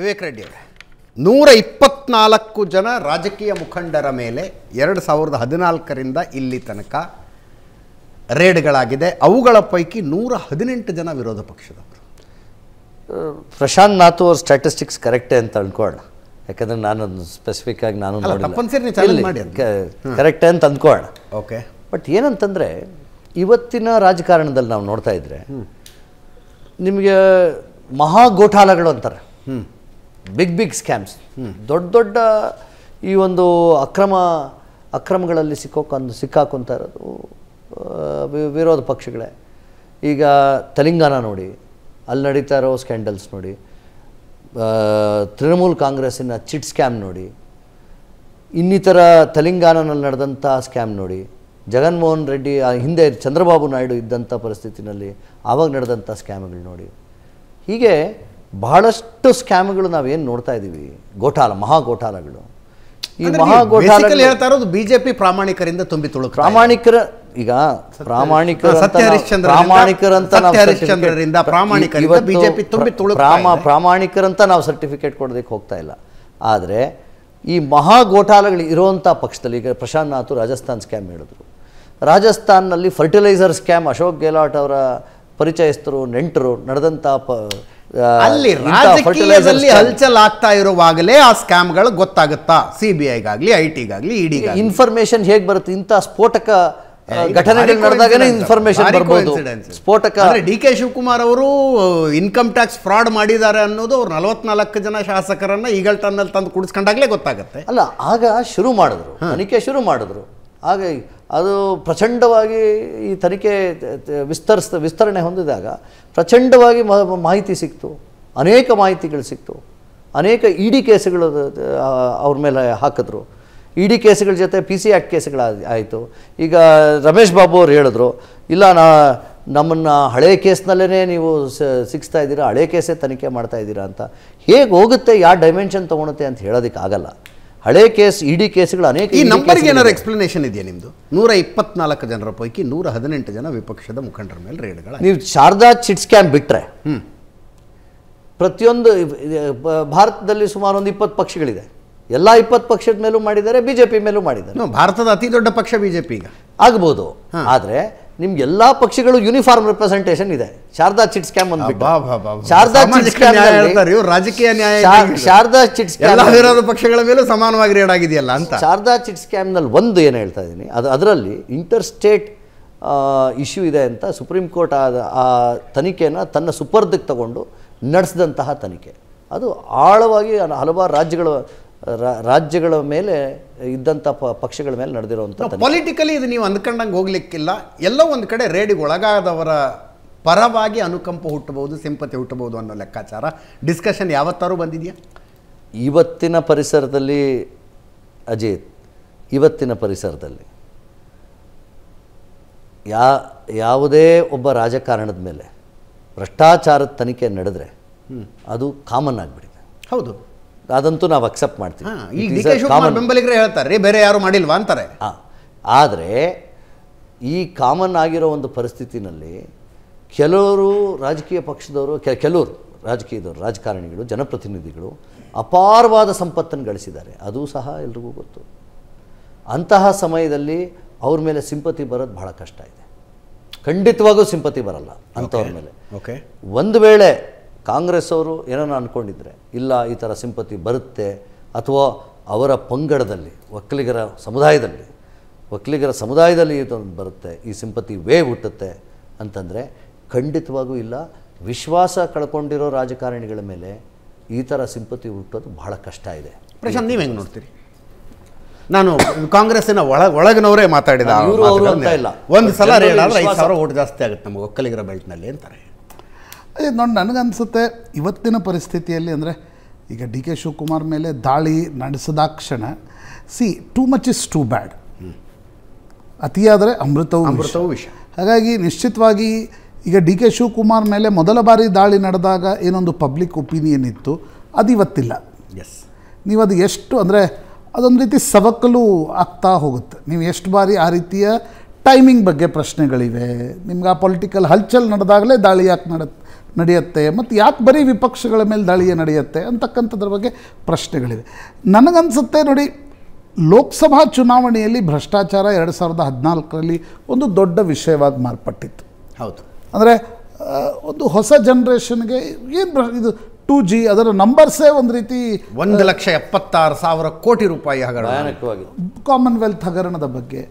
ವಿವೇಕ್ ರೆಡ್ಡಿ ಅವರೇ ನೂರ ಇಪ್ಪತ್ನಾಲ್ಕು ಜನ ರಾಜಕೀಯ ಮುಖಂಡರ ಮೇಲೆ ಎರಡು ಸಾವಿರದ ಹದಿನಾಲ್ಕರಿಂದ ಇಲ್ಲಿ ತನಕ ರೇಡ್ಗಳಾಗಿದೆ ಅವುಗಳ ಪೈಕಿ ನೂರ ಹದಿನೆಂಟು ಜನ ವಿರೋಧ ಪಕ್ಷದವರು ಪ್ರಶಾಂತ್ ನಾಥು ಅವ್ರ ಸ್ಟ್ಯಾಟಿಸ್ಟಿಕ್ಸ್ ಕರೆಕ್ಟೇ ಅಂತ ಅಂದ್ಕೊಳ್ಳೋಣ ಯಾಕಂದ್ರೆ ನಾನು ಸ್ಪೆಸಿಫಿಕ್ ಆಗಿ ನಾನು ಕರೆಕ್ಟೇ ಅಂತ ಅಂದ್ಕೊಳ್ಳೋಣ ಓಕೆ ಬಟ್ ಏನಂತಂದರೆ ಇವತ್ತಿನ ರಾಜಕಾರಣದಲ್ಲಿ ನಾವು ನೋಡ್ತಾ ಇದ್ರೆ ನಿಮಗೆ ಮಹಾಗೋಠಾಲಗಳು ಅಂತಾರೆ ಹ್ಞೂ ಬಿಗ್ ಬಿಗ್ ಸ್ಕ್ಯಾಮ್ಸ್ ದೊಡ್ಡ ದೊಡ್ಡ ಈ ಒಂದು ಅಕ್ರಮ ಅಕ್ರಮಗಳಲ್ಲಿ ಸಿಕ್ಕೋಕೊಂಡು ಸಿಕ್ಕಾಕೊಂತ ಇರೋದು ವಿರೋಧ ಪಕ್ಷಗಳೇ ಈಗ ತೆಲಂಗಾಣ ನೋಡಿ ಅಲ್ಲಿ ನಡೀತಾ ಇರೋ ಸ್ಕ್ಯಾಂಡಲ್ಸ್ ನೋಡಿ ತೃಣಮೂಲ್ ಕಾಂಗ್ರೆಸ್ಸಿನ ಚಿಟ್ ಸ್ಕ್ಯಾಮ್ ನೋಡಿ ಇನ್ನಿತರ ತೆಲಂಗಾಣನಲ್ಲಿ ನಡೆದಂಥ ಸ್ಕ್ಯಾಮ್ ನೋಡಿ ಜಗನ್ಮೋಹನ್ ರೆಡ್ಡಿ ಹಿಂದೆ ಚಂದ್ರಬಾಬು ನಾಯ್ಡು ಇದ್ದಂಥ ಪರಿಸ್ಥಿತಿನಲ್ಲಿ ಆವಾಗ ನಡೆದಂಥ ಸ್ಕ್ಯಾಮ್ಗಳು ನೋಡಿ ಹೀಗೆ ಬಹಳಷ್ಟು ಸ್ಕ್ಯಾಮ್ಗಳು ನಾವೇನು ನೋಡ್ತಾ ಇದ್ದೀವಿ ಗೋಠಾಲ ಮಹಾ ಗೋಟಾಲಗಳು ಈ ಮಹಾ ಗೋಠಾಲ ಹೇಳ್ತಾ ಇರೋದು ಬಿಜೆಪಿ ಪ್ರಾಮಾಣಿಕರಿಂದ ತುಂಬಿ ತುಳು ಪ್ರಾಮಾಣಿಕರ ಈಗ ಪ್ರಾಮಾಣಿಕ ಪ್ರಾಮಾಣಿಕರಂತ ಬಿಜೆಪಿ ತುಂಬಿ ತುಳು ಪ್ರಾಮ ಪ್ರಾಮಾಣಿಕರಂತ ನಾವು ಸರ್ಟಿಫಿಕೇಟ್ ಕೊಡೋದಕ್ಕೆ ಹೋಗ್ತಾ ಇಲ್ಲ ಆದರೆ ಈ ಮಹಾ ಗೋಟಾಲಗಳು ಇರೋವಂಥ ಪಕ್ಷದಲ್ಲಿ ಈಗ ಪ್ರಶಾಂತ್ ನಾಥು ರಾಜಸ್ಥಾನ್ ಸ್ಕ್ಯಾಮ್ ಹೇಳಿದ್ರು ರಾಜಸ್ಥಾನ್ನಲ್ಲಿ ಫರ್ಟಿಲೈಸರ್ ಸ್ಕ್ಯಾಮ್ ಅಶೋಕ್ ಗೆಹ್ಲಾಟ್ ಅವರ ಪರಿಚಯಸ್ಥರು ನೆಂಟರು ನಡೆದಂಥ ಪ ಅಲ್ಲಿ ರಾಜಕೀಯದಲ್ಲಿ ಹಲ್ಚಲ್ ಆಗ್ತಾ ಇರುವಾಗಲೇ ಆ ಸ್ಕ್ಯಾಮ್ಗಳು ಗೊತ್ತಾಗುತ್ತಾ ಸಿ ಬಿ ಐಗಾಗ್ಲಿ ಐ ಟಿಗಾಗ್ಲಿ ಇಡಿ e ಇನ್ಫಾರ್ಮೇಶನ್ ಹೇಗೆ ಬರುತ್ತೆ ಇಂತ ಸ್ಫೋಟಕ ಘಟನೆಗಳು ನಡೆದಾಗಲೇ ಇನ್ಫಾರ್ಮೇಶನ್ ಬರ್ಬೋದು ಸ್ಫೋಟಕ ಡಿ ಕೆ ಶಿವಕುಮಾರ್ ಅವರು ಇನ್ಕಮ್ ಟ್ಯಾಕ್ಸ್ ಫ್ರಾಡ್ ಮಾಡಿದ್ದಾರೆ ಅನ್ನೋದು ಅವ್ರು ನಲವತ್ನಾಲ್ಕು ಜನ ಶಾಸಕರನ್ನ ಈಗಲ್ ತನ್ನಲ್ಲಿ ತಂದು ಕುಡಿಸ್ಕೊಂಡಾಗಲೇ ಗೊತ್ತಾಗುತ್ತೆ ಅಲ್ಲ ಆಗ ಶುರು ಮಾಡಿದ್ರು ತನಿಖೆ ಶುರು ಮಾಡಿದ್ರು ಆಗ ಅದು ಪ್ರಚಂಡವಾಗಿ ಈ ತನಿಖೆ ವಿಸ್ತರಿಸ ವಿಸ್ತರಣೆ ಹೊಂದಿದಾಗ ಪ್ರಚಂಡವಾಗಿ ಮಾಹಿತಿ ಸಿಕ್ತು ಅನೇಕ ಮಾಹಿತಿಗಳು ಸಿಕ್ತು ಅನೇಕ ಇ ಡಿ ಕೇಸುಗಳು ಅವ್ರ ಮೇಲೆ ಹಾಕಿದ್ರು ಇ ಡಿ ಕೇಸುಗಳ ಜೊತೆ ಪಿ ಸಿ ಆ್ಯಕ್ಟ್ ಕೇಸ್ಗಳ ಆಯಿತು ಈಗ ರಮೇಶ್ ಬಾಬು ಅವ್ರು ಹೇಳಿದ್ರು ಇಲ್ಲ ನಾ ನಮ್ಮನ್ನು ಹಳೆ ಕೇಸ್ನಲ್ಲೇ ನೀವು ಸಿಗ್ತಾ ಇದ್ದೀರಾ ಹಳೆ ಕೇಸೇ ತನಿಖೆ ಮಾಡ್ತಾ ಇದ್ದೀರಾ ಅಂತ ಹೇಗೆ ಹೋಗುತ್ತೆ ಯಾವ ಡೈಮೆನ್ಷನ್ ತೊಗೊಳುತ್ತೆ ಅಂತ ಹೇಳೋದಕ್ಕಾಗಲ್ಲ ಹಳೆ ಕೇಸ್ ಇಡಿ ಕೇಸ್ಗಳು ಅನೇಕ ಈ ನಂಬರ್ಗೆ ಏನಾದ್ರು ಎಕ್ಸ್ಪ್ಲನೇಷನ್ ಇದೆಯಾ ನಿಮ್ಮದು ನೂರ ಇಪ್ಪತ್ನಾಲ್ಕು ಜನರ ಪೈಕಿ ನೂರ ಹದಿನೆಂಟು ಜನ ವಿಪಕ್ಷದ ಮುಖಂಡರ ಮೇಲೆ ರೇಡ್ಗಳ ನೀವು ಶಾರದಾ ಚಿಟ್ ಸ್ಕ್ಯಾಮ್ ಬಿಟ್ಟರೆ ಪ್ರತಿಯೊಂದು ಭಾರತದಲ್ಲಿ ಸುಮಾರು ಒಂದು ಇಪ್ಪತ್ತು ಪಕ್ಷಗಳಿದೆ ಎಲ್ಲ ಇಪ್ಪತ್ತು ಪಕ್ಷದ ಮೇಲೂ ಮಾಡಿದ್ದಾರೆ ಬಿ ಜೆ ಪಿ ಮೇಲೂ ಮಾಡಿದ್ದಾರೆ ಭಾರತದ ಅತಿ ದೊಡ್ಡ ಪಕ್ಷ ಬಿಜೆಪಿ ಪಿ ಈಗ ಆಗ್ಬೋದು ಆದರೆ ನಿಮ್ಗೆ ಎಲ್ಲಾ ಪಕ್ಷಗಳು ಯೂನಿಫಾರ್ಮ್ ರಿಪ್ರೆಸೆಂಟೇಷನ್ ಇದೆ ಶಾರದಾ ಚಿಟ್ ಸ್ಕ್ಯಾಮ್ ಅಂದ್ಬಿಟ್ಟು ಶಾರದಾ ಚಿಟ್ ಸ್ಕ್ಯಾಮ್ ರಾಜಕೀಯ ನ್ಯಾಯ ಶಾರದಾ ಚಿಟ್ ಸ್ಕ್ಯಾಮ್ ಪಕ್ಷಗಳ ಮೇಲೂ ಸಮಾನವಾಗಿ ರೇಡ್ ಆಗಿದೆಯಲ್ಲ ಅಂತ ಶಾರದಾ ಚಿಟ್ ಸ್ಕ್ಯಾಮ್ ನಲ್ಲಿ ಒಂದು ಏನು ಹೇಳ್ತಾ ಇದ್ದೀನಿ ಅದು ಅದರಲ್ಲಿ ಇಂಟರ್ ಸ್ಟೇಟ್ ಇಶ್ಯೂ ಇದೆ ಅಂತ ಸುಪ್ರೀಂ ಕೋರ್ಟ್ ಆದ ಆ ತನಿಖೆಯನ್ನು ತನ್ನ ಸುಪರ್ದಕ್ಕೆ ತಗೊಂಡು ನಡೆಸಿದಂತಹ ತನಿಖೆ ಅದು ಆಳವಾಗಿ ಹಲವಾರು ರಾಜ್ಯಗಳು ರಾಜ್ಯಗಳ ಮೇಲೆ ಇದ್ದಂಥ ಪ ಪಕ್ಷಗಳ ಮೇಲೆ ನಡೆದಿರುವಂಥ ಪೊಲಿಟಿಕಲಿ ಇದು ನೀವು ಅಂದ್ಕೊಂಡಂಗೆ ಹೋಗ್ಲಿಕ್ಕಿಲ್ಲ ಎಲ್ಲ ಒಂದು ಕಡೆ ರೇಡಿಗೆ ಒಳಗಾದವರ ಪರವಾಗಿ ಅನುಕಂಪ ಹುಟ್ಟಬಹುದು ಸಿಂಪತಿ ಹುಟ್ಟಬಹುದು ಅನ್ನೋ ಲೆಕ್ಕಾಚಾರ ಡಿಸ್ಕಷನ್ ಯಾವತ್ತಾರು ಬಂದಿದೆಯಾ ಇವತ್ತಿನ ಪರಿಸರದಲ್ಲಿ ಅಜಿತ್ ಇವತ್ತಿನ ಪರಿಸರದಲ್ಲಿ ಯಾ ಯಾವುದೇ ಒಬ್ಬ ರಾಜಕಾರಣದ ಮೇಲೆ ಭ್ರಷ್ಟಾಚಾರದ ತನಿಖೆ ನಡೆದರೆ ಅದು ಕಾಮನ್ ಆಗಿಬಿಟ್ಟಿದೆ ಹೌದು ಅದಂತೂ ನಾವು ಅಕ್ಸೆಪ್ಟ್ ಮಾಡ್ತೀವಿ ಈಗ ಹೇಳ್ತಾರೆ ಬೇರೆ ಯಾರು ಮಾಡಿಲ್ವಾ ಅಂತಾರೆ ಆದರೆ ಈ ಕಾಮನ್ ಆಗಿರೋ ಒಂದು ಪರಿಸ್ಥಿತಿನಲ್ಲಿ ಕೆಲವರು ರಾಜಕೀಯ ಪಕ್ಷದವರು ಕೆಲವರು ರಾಜಕೀಯದವರು ರಾಜಕಾರಣಿಗಳು ಜನಪ್ರತಿನಿಧಿಗಳು ಅಪಾರವಾದ ಸಂಪತ್ತನ್ನು ಗಳಿಸಿದ್ದಾರೆ ಅದು ಸಹ ಎಲ್ರಿಗೂ ಗೊತ್ತು ಅಂತಹ ಸಮಯದಲ್ಲಿ ಅವ್ರ ಮೇಲೆ ಸಿಂಪತಿ ಬರೋದು ಬಹಳ ಕಷ್ಟ ಇದೆ ಖಂಡಿತವಾಗೂ ಸಿಂಪತಿ ಬರಲ್ಲ ಅಂಥವ್ರ ಮೇಲೆ ಓಕೆ ಒಂದು ವೇಳೆ ಕಾಂಗ್ರೆಸ್ ಅವರು ಏನೋ ಅಂದ್ಕೊಂಡಿದ್ರೆ ಇಲ್ಲ ಈ ಥರ ಸಿಂಪತಿ ಬರುತ್ತೆ ಅಥವಾ ಅವರ ಪಂಗಡದಲ್ಲಿ ಒಕ್ಕಲಿಗರ ಸಮುದಾಯದಲ್ಲಿ ಒಕ್ಕಲಿಗರ ಸಮುದಾಯದಲ್ಲಿ ಇದೊಂದು ಬರುತ್ತೆ ಈ ಸಿಂಪತಿ ವೇ ಹುಟ್ಟುತ್ತೆ ಅಂತಂದರೆ ಖಂಡಿತವಾಗೂ ಇಲ್ಲ ವಿಶ್ವಾಸ ಕಳ್ಕೊಂಡಿರೋ ರಾಜಕಾರಣಿಗಳ ಮೇಲೆ ಈ ಥರ ಸಿಂಪತಿ ಹುಟ್ಟೋದು ಬಹಳ ಕಷ್ಟ ಇದೆ ಪ್ರಶಾಂತ್ ನೀವು ಹೆಂಗೆ ನೋಡ್ತೀರಿ ನಾನು ಕಾಂಗ್ರೆಸ್ಸಿನ ಒಳ ಒಳಗಿನವರೇ ಮಾತಾಡಿದ ಒಂದು ಸಲ ಸಾವಿರ ಓಟ್ ಜಾಸ್ತಿ ಆಗುತ್ತೆ ನಮ್ಮ ಒಕ್ಕಲಿಗರ ಬೆಲ್ಟ್ನಲ್ಲಿ ಅಂತಾರೆ ಅದೇ ನೋಡಿ ನನಗನ್ಸುತ್ತೆ ಇವತ್ತಿನ ಪರಿಸ್ಥಿತಿಯಲ್ಲಿ ಅಂದರೆ ಈಗ ಡಿ ಕೆ ಶಿವಕುಮಾರ್ ಮೇಲೆ ದಾಳಿ ನಡೆಸಿದಾಕ್ಷಣ see too much is too bad ಅತಿಯಾದರೆ ಅಮೃತವು ಅಮೃತವು ವಿಷಯ ಹಾಗಾಗಿ ನಿಶ್ಚಿತವಾಗಿ ಈಗ ಡಿ ಕೆ ಶಿವಕುಮಾರ್ ಮೇಲೆ ಮೊದಲ ಬಾರಿ ದಾಳಿ ನಡೆದಾಗ ಏನೊಂದು ಪಬ್ಲಿಕ್ ಒಪಿನಿಯನ್ ಇತ್ತು ಅದು ಇವತ್ತಿಲ್ಲ ಎಸ್ ನೀವು ಅದು ಎಷ್ಟು ಅಂದರೆ ಅದೊಂದು ರೀತಿ ಸವಕಲು ಆಗ್ತಾ ಹೋಗುತ್ತೆ ನೀವು ಎಷ್ಟು ಬಾರಿ ಆ ರೀತಿಯ ಟೈಮಿಂಗ್ ಬಗ್ಗೆ ಪ್ರಶ್ನೆಗಳಿವೆ ನಿಮ್ಗೆ ಆ ಪೊಲಿಟಿಕಲ್ ಹಲ್ಚಲ್ ನಡೆದಾಗಲೇ ದಾಳಿ ಯಾಕೆ ಮಾಡುತ್ತೆ ನಡೆಯುತ್ತೆ ಮತ್ತು ಯಾಕೆ ಬರೀ ವಿಪಕ್ಷಗಳ ಮೇಲೆ ದಾಳಿಯೇ ನಡೆಯುತ್ತೆ ಅಂತಕ್ಕಂಥದ್ರ ಬಗ್ಗೆ ಪ್ರಶ್ನೆಗಳಿವೆ ನನಗನ್ಸುತ್ತೆ ನೋಡಿ ಲೋಕಸಭಾ ಚುನಾವಣೆಯಲ್ಲಿ ಭ್ರಷ್ಟಾಚಾರ ಎರಡು ಸಾವಿರದ ಹದಿನಾಲ್ಕರಲ್ಲಿ ಒಂದು ದೊಡ್ಡ ವಿಷಯವಾಗಿ ಮಾರ್ಪಟ್ಟಿತ್ತು ಹೌದು ಅಂದರೆ ಒಂದು ಹೊಸ ಜನ್ರೇಷನ್ಗೆ ಏನು ಇದು ಟೂ ಜಿ ಅದರ ನಂಬರ್ಸೇ ಒಂದು ರೀತಿ ಒಂದು ಲಕ್ಷ ಎಪ್ಪತ್ತಾರು ಸಾವಿರ ಕೋಟಿ ರೂಪಾಯಿ ಹಗರಣ ಕಾಮನ್ವೆಲ್ತ್ ಹಗರಣದ ಬಗ್ಗೆ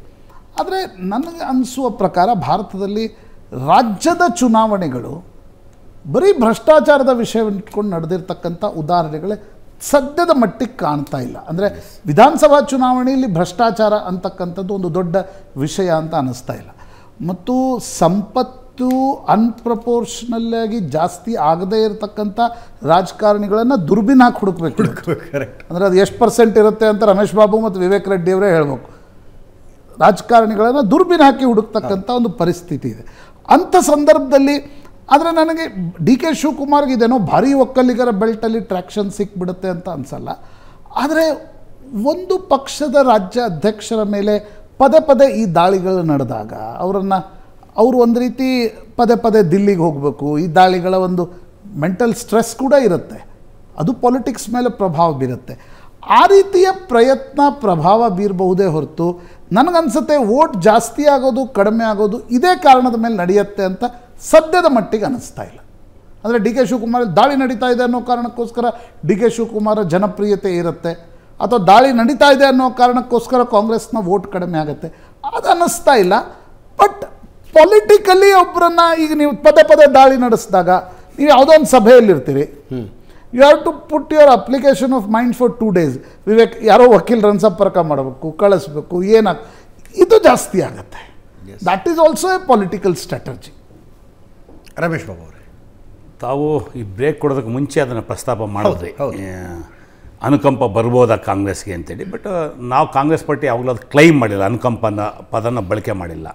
ಆದರೆ ನನಗೆ ಅನಿಸುವ ಪ್ರಕಾರ ಭಾರತದಲ್ಲಿ ರಾಜ್ಯದ ಚುನಾವಣೆಗಳು ಬರೀ ಭ್ರಷ್ಟಾಚಾರದ ವಿಷಯ ನಡೆದಿರ್ತಕ್ಕಂಥ ಉದಾಹರಣೆಗಳೇ ಸದ್ಯದ ಮಟ್ಟಿಗೆ ಕಾಣ್ತಾ ಇಲ್ಲ ಅಂದರೆ ವಿಧಾನಸಭಾ ಚುನಾವಣೆಯಲ್ಲಿ ಭ್ರಷ್ಟಾಚಾರ ಅಂತಕ್ಕಂಥದ್ದು ಒಂದು ದೊಡ್ಡ ವಿಷಯ ಅಂತ ಅನ್ನಿಸ್ತಾ ಇಲ್ಲ ಮತ್ತು ಸಂಪತ್ತು ಅನ್ಪ್ರಪೋರ್ಷನಲ್ಲಾಗಿ ಜಾಸ್ತಿ ಆಗದೇ ಇರತಕ್ಕಂಥ ರಾಜಕಾರಣಿಗಳನ್ನು ದುರ್ಬಿನ ಹಾಕಿ ಹುಡುಕ್ಬೇಕು ಅಂದರೆ ಅದು ಎಷ್ಟು ಪರ್ಸೆಂಟ್ ಇರುತ್ತೆ ಅಂತ ರಮೇಶ್ ಬಾಬು ಮತ್ತು ವಿವೇಕ್ ರೆಡ್ಡಿ ಅವರೇ ಹೇಳಬೇಕು ರಾಜಕಾರಣಿಗಳನ್ನು ದುರ್ಬಿನ ಹಾಕಿ ಹುಡುಕ್ತಕ್ಕಂಥ ಒಂದು ಪರಿಸ್ಥಿತಿ ಇದೆ ಅಂಥ ಸಂದರ್ಭದಲ್ಲಿ ಆದರೆ ನನಗೆ ಡಿ ಕೆ ಶಿವಕುಮಾರ್ಗೆ ಇದೇನೋ ಭಾರಿ ಒಕ್ಕಲಿಗರ ಬೆಲ್ಟಲ್ಲಿ ಟ್ರ್ಯಾಕ್ಷನ್ ಸಿಕ್ಬಿಡುತ್ತೆ ಅಂತ ಅನಿಸಲ್ಲ ಆದರೆ ಒಂದು ಪಕ್ಷದ ರಾಜ್ಯ ಅಧ್ಯಕ್ಷರ ಮೇಲೆ ಪದೇ ಪದೇ ಈ ದಾಳಿಗಳು ನಡೆದಾಗ ಅವರನ್ನು ಅವರು ಒಂದು ರೀತಿ ಪದೇ ಪದೇ ದಿಲ್ಲಿಗೆ ಹೋಗಬೇಕು ಈ ದಾಳಿಗಳ ಒಂದು ಮೆಂಟಲ್ ಸ್ಟ್ರೆಸ್ ಕೂಡ ಇರುತ್ತೆ ಅದು ಪಾಲಿಟಿಕ್ಸ್ ಮೇಲೆ ಪ್ರಭಾವ ಬೀರುತ್ತೆ ಆ ರೀತಿಯ ಪ್ರಯತ್ನ ಪ್ರಭಾವ ಬೀರಬಹುದೇ ಹೊರತು ನನಗನ್ಸುತ್ತೆ ವೋಟ್ ಜಾಸ್ತಿ ಆಗೋದು ಕಡಿಮೆ ಆಗೋದು ಇದೇ ಕಾರಣದ ಮೇಲೆ ನಡೆಯುತ್ತೆ ಅಂತ ಸದ್ಯದ ಮಟ್ಟಿಗೆ ಅನ್ನಿಸ್ತಾ ಇಲ್ಲ ಅಂದರೆ ಡಿ ಕೆ ಶಿವಕುಮಾರ್ ದಾಳಿ ನಡೀತಾ ಇದೆ ಅನ್ನೋ ಕಾರಣಕ್ಕೋಸ್ಕರ ಡಿ ಕೆ ಶಿವಕುಮಾರ ಜನಪ್ರಿಯತೆ ಇರುತ್ತೆ ಅಥವಾ ದಾಳಿ ನಡೀತಾ ಇದೆ ಅನ್ನೋ ಕಾರಣಕ್ಕೋಸ್ಕರ ಕಾಂಗ್ರೆಸ್ನ ವೋಟ್ ಕಡಿಮೆ ಆಗುತ್ತೆ ಅದು ಅನ್ನಿಸ್ತಾ ಇಲ್ಲ ಬಟ್ ಪೊಲಿಟಿಕಲಿ ಒಬ್ಬರನ್ನ ಈಗ ನೀವು ಪದೇ ಪದೇ ದಾಳಿ ನಡೆಸಿದಾಗ ನೀವು ಯಾವುದೋ ಒಂದು ಸಭೆಯಲ್ಲಿರ್ತೀರಿ you have to put your application of mind for two days Vivek ಯಾರೋ ವಕೀಲ್ ಸಂಪರ್ಕ ಮಾಡಬೇಕು ಕಳಿಸ್ಬೇಕು ಏನಾಗ ಇದು ಜಾಸ್ತಿ ಆಗುತ್ತೆ that is also a political strategy Ramesh Babu ಅವರೇ ತಾವು ಈ ಬ್ರೇಕ್ ಕೊಡೋದಕ್ಕೆ ಮುಂಚೆ ಅದನ್ನು ಪ್ರಸ್ತಾಪ ಮಾಡಿದ್ರಿ ಅನುಕಂಪ ಬರ್ಬೋದಾ ಕಾಂಗ್ರೆಸ್ಗೆ ಅಂತೇಳಿ ಬಟ್ ನಾವು ಕಾಂಗ್ರೆಸ್ ಪಾರ್ಟಿ ಯಾವಾಗಲೂ ಅದು ಕ್ಲೈಮ್ ಮಾಡಿಲ್ಲ ಅನುಕಂಪನ ಪದನ ಬಳಕೆ ಮಾಡಿಲ್ಲ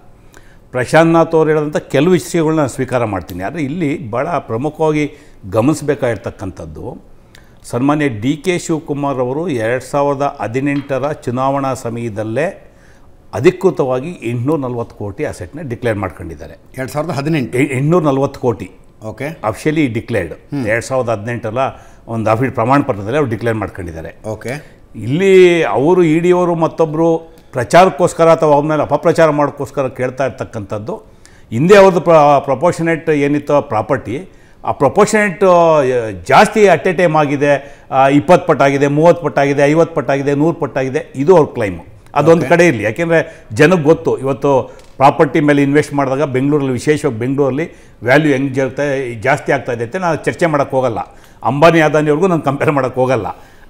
ಪ್ರಶಾಂತ್ನಾಥ್ ಅವರು ಹೇಳಿದಂಥ ಕೆಲವು ವಿಷಯಗಳನ್ನ ಸ್ವೀಕಾರ ಮಾಡ್ತೀನಿ ಆದರೆ ಇಲ್ಲಿ ಭಾಳ ಪ್ರಮುಖವಾಗಿ ಗಮನಿಸಬೇಕಾಗಿರ್ತಕ್ಕಂಥದ್ದು ಸನ್ಮಾನ್ಯ ಡಿ ಕೆ ಶಿವಕುಮಾರ್ ಅವರು ಎರಡು ಸಾವಿರದ ಹದಿನೆಂಟರ ಚುನಾವಣಾ ಸಮಯದಲ್ಲೇ ಅಧಿಕೃತವಾಗಿ ಎಂಟುನೂರ ನಲ್ವತ್ತು ಕೋಟಿ ಅಸೆಟ್ನ ಡಿಕ್ಲೇರ್ ಮಾಡ್ಕೊಂಡಿದ್ದಾರೆ ಎರಡು ಸಾವಿರದ ಹದಿನೆಂಟು ಎಂಟುನೂರ ನಲ್ವತ್ತು ಕೋಟಿ ಓಕೆ ಅಫಿಷಿಯಲಿ ಡಿಕ್ಲೇರ್ಡ್ ಎರಡು ಸಾವಿರದ ಹದಿನೆಂಟರ ಒಂದು ಅಫಿ ಪ್ರಮಾಣ ಪತ್ರದಲ್ಲಿ ಅವ್ರು ಡಿಕ್ಲೇರ್ ಮಾಡ್ಕೊಂಡಿದ್ದಾರೆ ಓಕೆ ಇಲ್ಲಿ ಅವರು ಇ ಡಿ ಅವರು ಮತ್ತೊಬ್ಬರು ಪ್ರಚಾರಕ್ಕೋಸ್ಕರ ಅಥವಾ ಮೇಲೆ ಅಪಪ್ರಚಾರ ಮಾಡೋಕ್ಕೋಸ್ಕರ ಕೇಳ್ತಾ ಇರ್ತಕ್ಕಂಥದ್ದು ಹಿಂದೆ ಅವ್ರದ್ದು ಪ್ರ ಏನಿತ್ತು ಪ್ರಾಪರ್ಟಿ ಆ ಪ್ರಪೋಷನೇಟ್ ಜಾಸ್ತಿ ಅಟ್ ಎ ಟೈಮ್ ಆಗಿದೆ ಇಪ್ಪತ್ತು ಪಟ್ಟಾಗಿದೆ ಮೂವತ್ತು ಪಟ್ಟಾಗಿದೆ ಐವತ್ತು ಪಟ್ಟಾಗಿದೆ ನೂರು ಪಟ್ಟಾಗಿದೆ ಇದು ಅವ್ರ ಕ್ಲೈಮು ಅದೊಂದು ಕಡೆ ಇರಲಿ ಯಾಕೆಂದರೆ ಜನಕ್ಕೆ ಗೊತ್ತು ಇವತ್ತು ಪ್ರಾಪರ್ಟಿ ಮೇಲೆ ಇನ್ವೆಸ್ಟ್ ಮಾಡಿದಾಗ ಬೆಂಗಳೂರಲ್ಲಿ ವಿಶೇಷವಾಗಿ ಬೆಂಗಳೂರಲ್ಲಿ ವ್ಯಾಲ್ಯೂ ಹೆಂಗೆ ಜಾಸ್ತಿ ಆಗ್ತಾ ಇದೆ ಅಂತ ನಾನು ಚರ್ಚೆ ಮಾಡೋಕ್ಕೆ ಅಂಬಾನಿ ಅದಾನಿವ್ರಿಗೂ ನಾನು ಕಂಪೇರ್ ಮಾಡೋಕ್ಕೆ ಹೋಗಲ್ಲ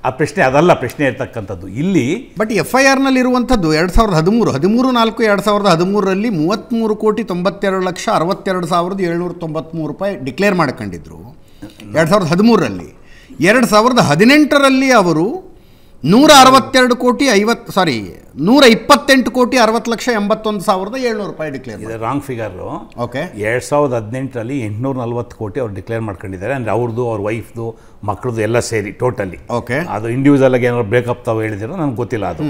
ಆ ಪ್ರಶ್ನೆ ಅದಲ್ಲ ಪ್ರಶ್ನೆ ಇರ್ತಕ್ಕಂಥದ್ದು ಇಲ್ಲಿ ಬಟ್ ಎಫ್ ಐ ಆರ್ನಲ್ಲಿ ಇರುವಂಥದ್ದು ಎರಡು ಸಾವಿರದ ಹದಿಮೂರು ಹದಿಮೂರು ನಾಲ್ಕು ಎರಡು ಸಾವಿರದ ಹದಿಮೂರರಲ್ಲಿ ಮೂವತ್ತ್ಮೂರು ಕೋಟಿ ತೊಂಬತ್ತೆರಡು ಲಕ್ಷ ಅರವತ್ತೆರಡು ಸಾವಿರದ ಏಳ್ನೂರ ತೊಂಬತ್ತ್ಮೂರು ರೂಪಾಯಿ ಡಿಕ್ಲೇರ್ ಮಾಡ್ಕೊಂಡಿದ್ರು ಎರಡು ಸಾವಿರದ ಹದಿಮೂರರಲ್ಲಿ ಎರಡು ಸಾವಿರದ ಹದಿನೆಂಟರಲ್ಲಿ ಅವರು ನೂರ ಅರವತ್ತೆರಡು ಕೋಟಿ ಐವತ್ತು ಸಾರಿ ನೂರ ಇಪ್ಪತ್ತೆಂಟು ಕೋಟಿ ಅರವತ್ತು ಲಕ್ಷ ಎಂಬತ್ತೊಂದು ಸಾವಿರದ ಏಳ್ನೂರು ರೂಪಾಯಿ ಡಿಕ್ಲೇರ್ ಇದೆ ರಾಂಗ್ ಫಿಗರು ಓಕೆ ಎರಡು ಸಾವಿರದ ಹದಿನೆಂಟರಲ್ಲಿ ಎಂಟುನೂರ ನಲವತ್ತು ಕೋಟಿ ಅವ್ರು ಡಿಕ್ಲೇರ್ ಮಾಡ್ಕೊಂಡಿದ್ದಾರೆ ಅಂದರೆ ಅವ್ರದ್ದು ಅವ್ರ ವೈಫ್ದು ಮಕ್ಕಳದ್ದು ಎಲ್ಲ ಸೇರಿ ಟೋಟಲಿ ಓಕೆ ಅದು ಇಂಡಿವಿಜುವಲ್ ಆಗಿ ಏನಾದ್ರು ಬ್ರೇಕಪ್ ತಾವು ಹೇಳಿದ್ರು ನನಗೆ ಗೊತ್ತಿಲ್ಲ ಅದು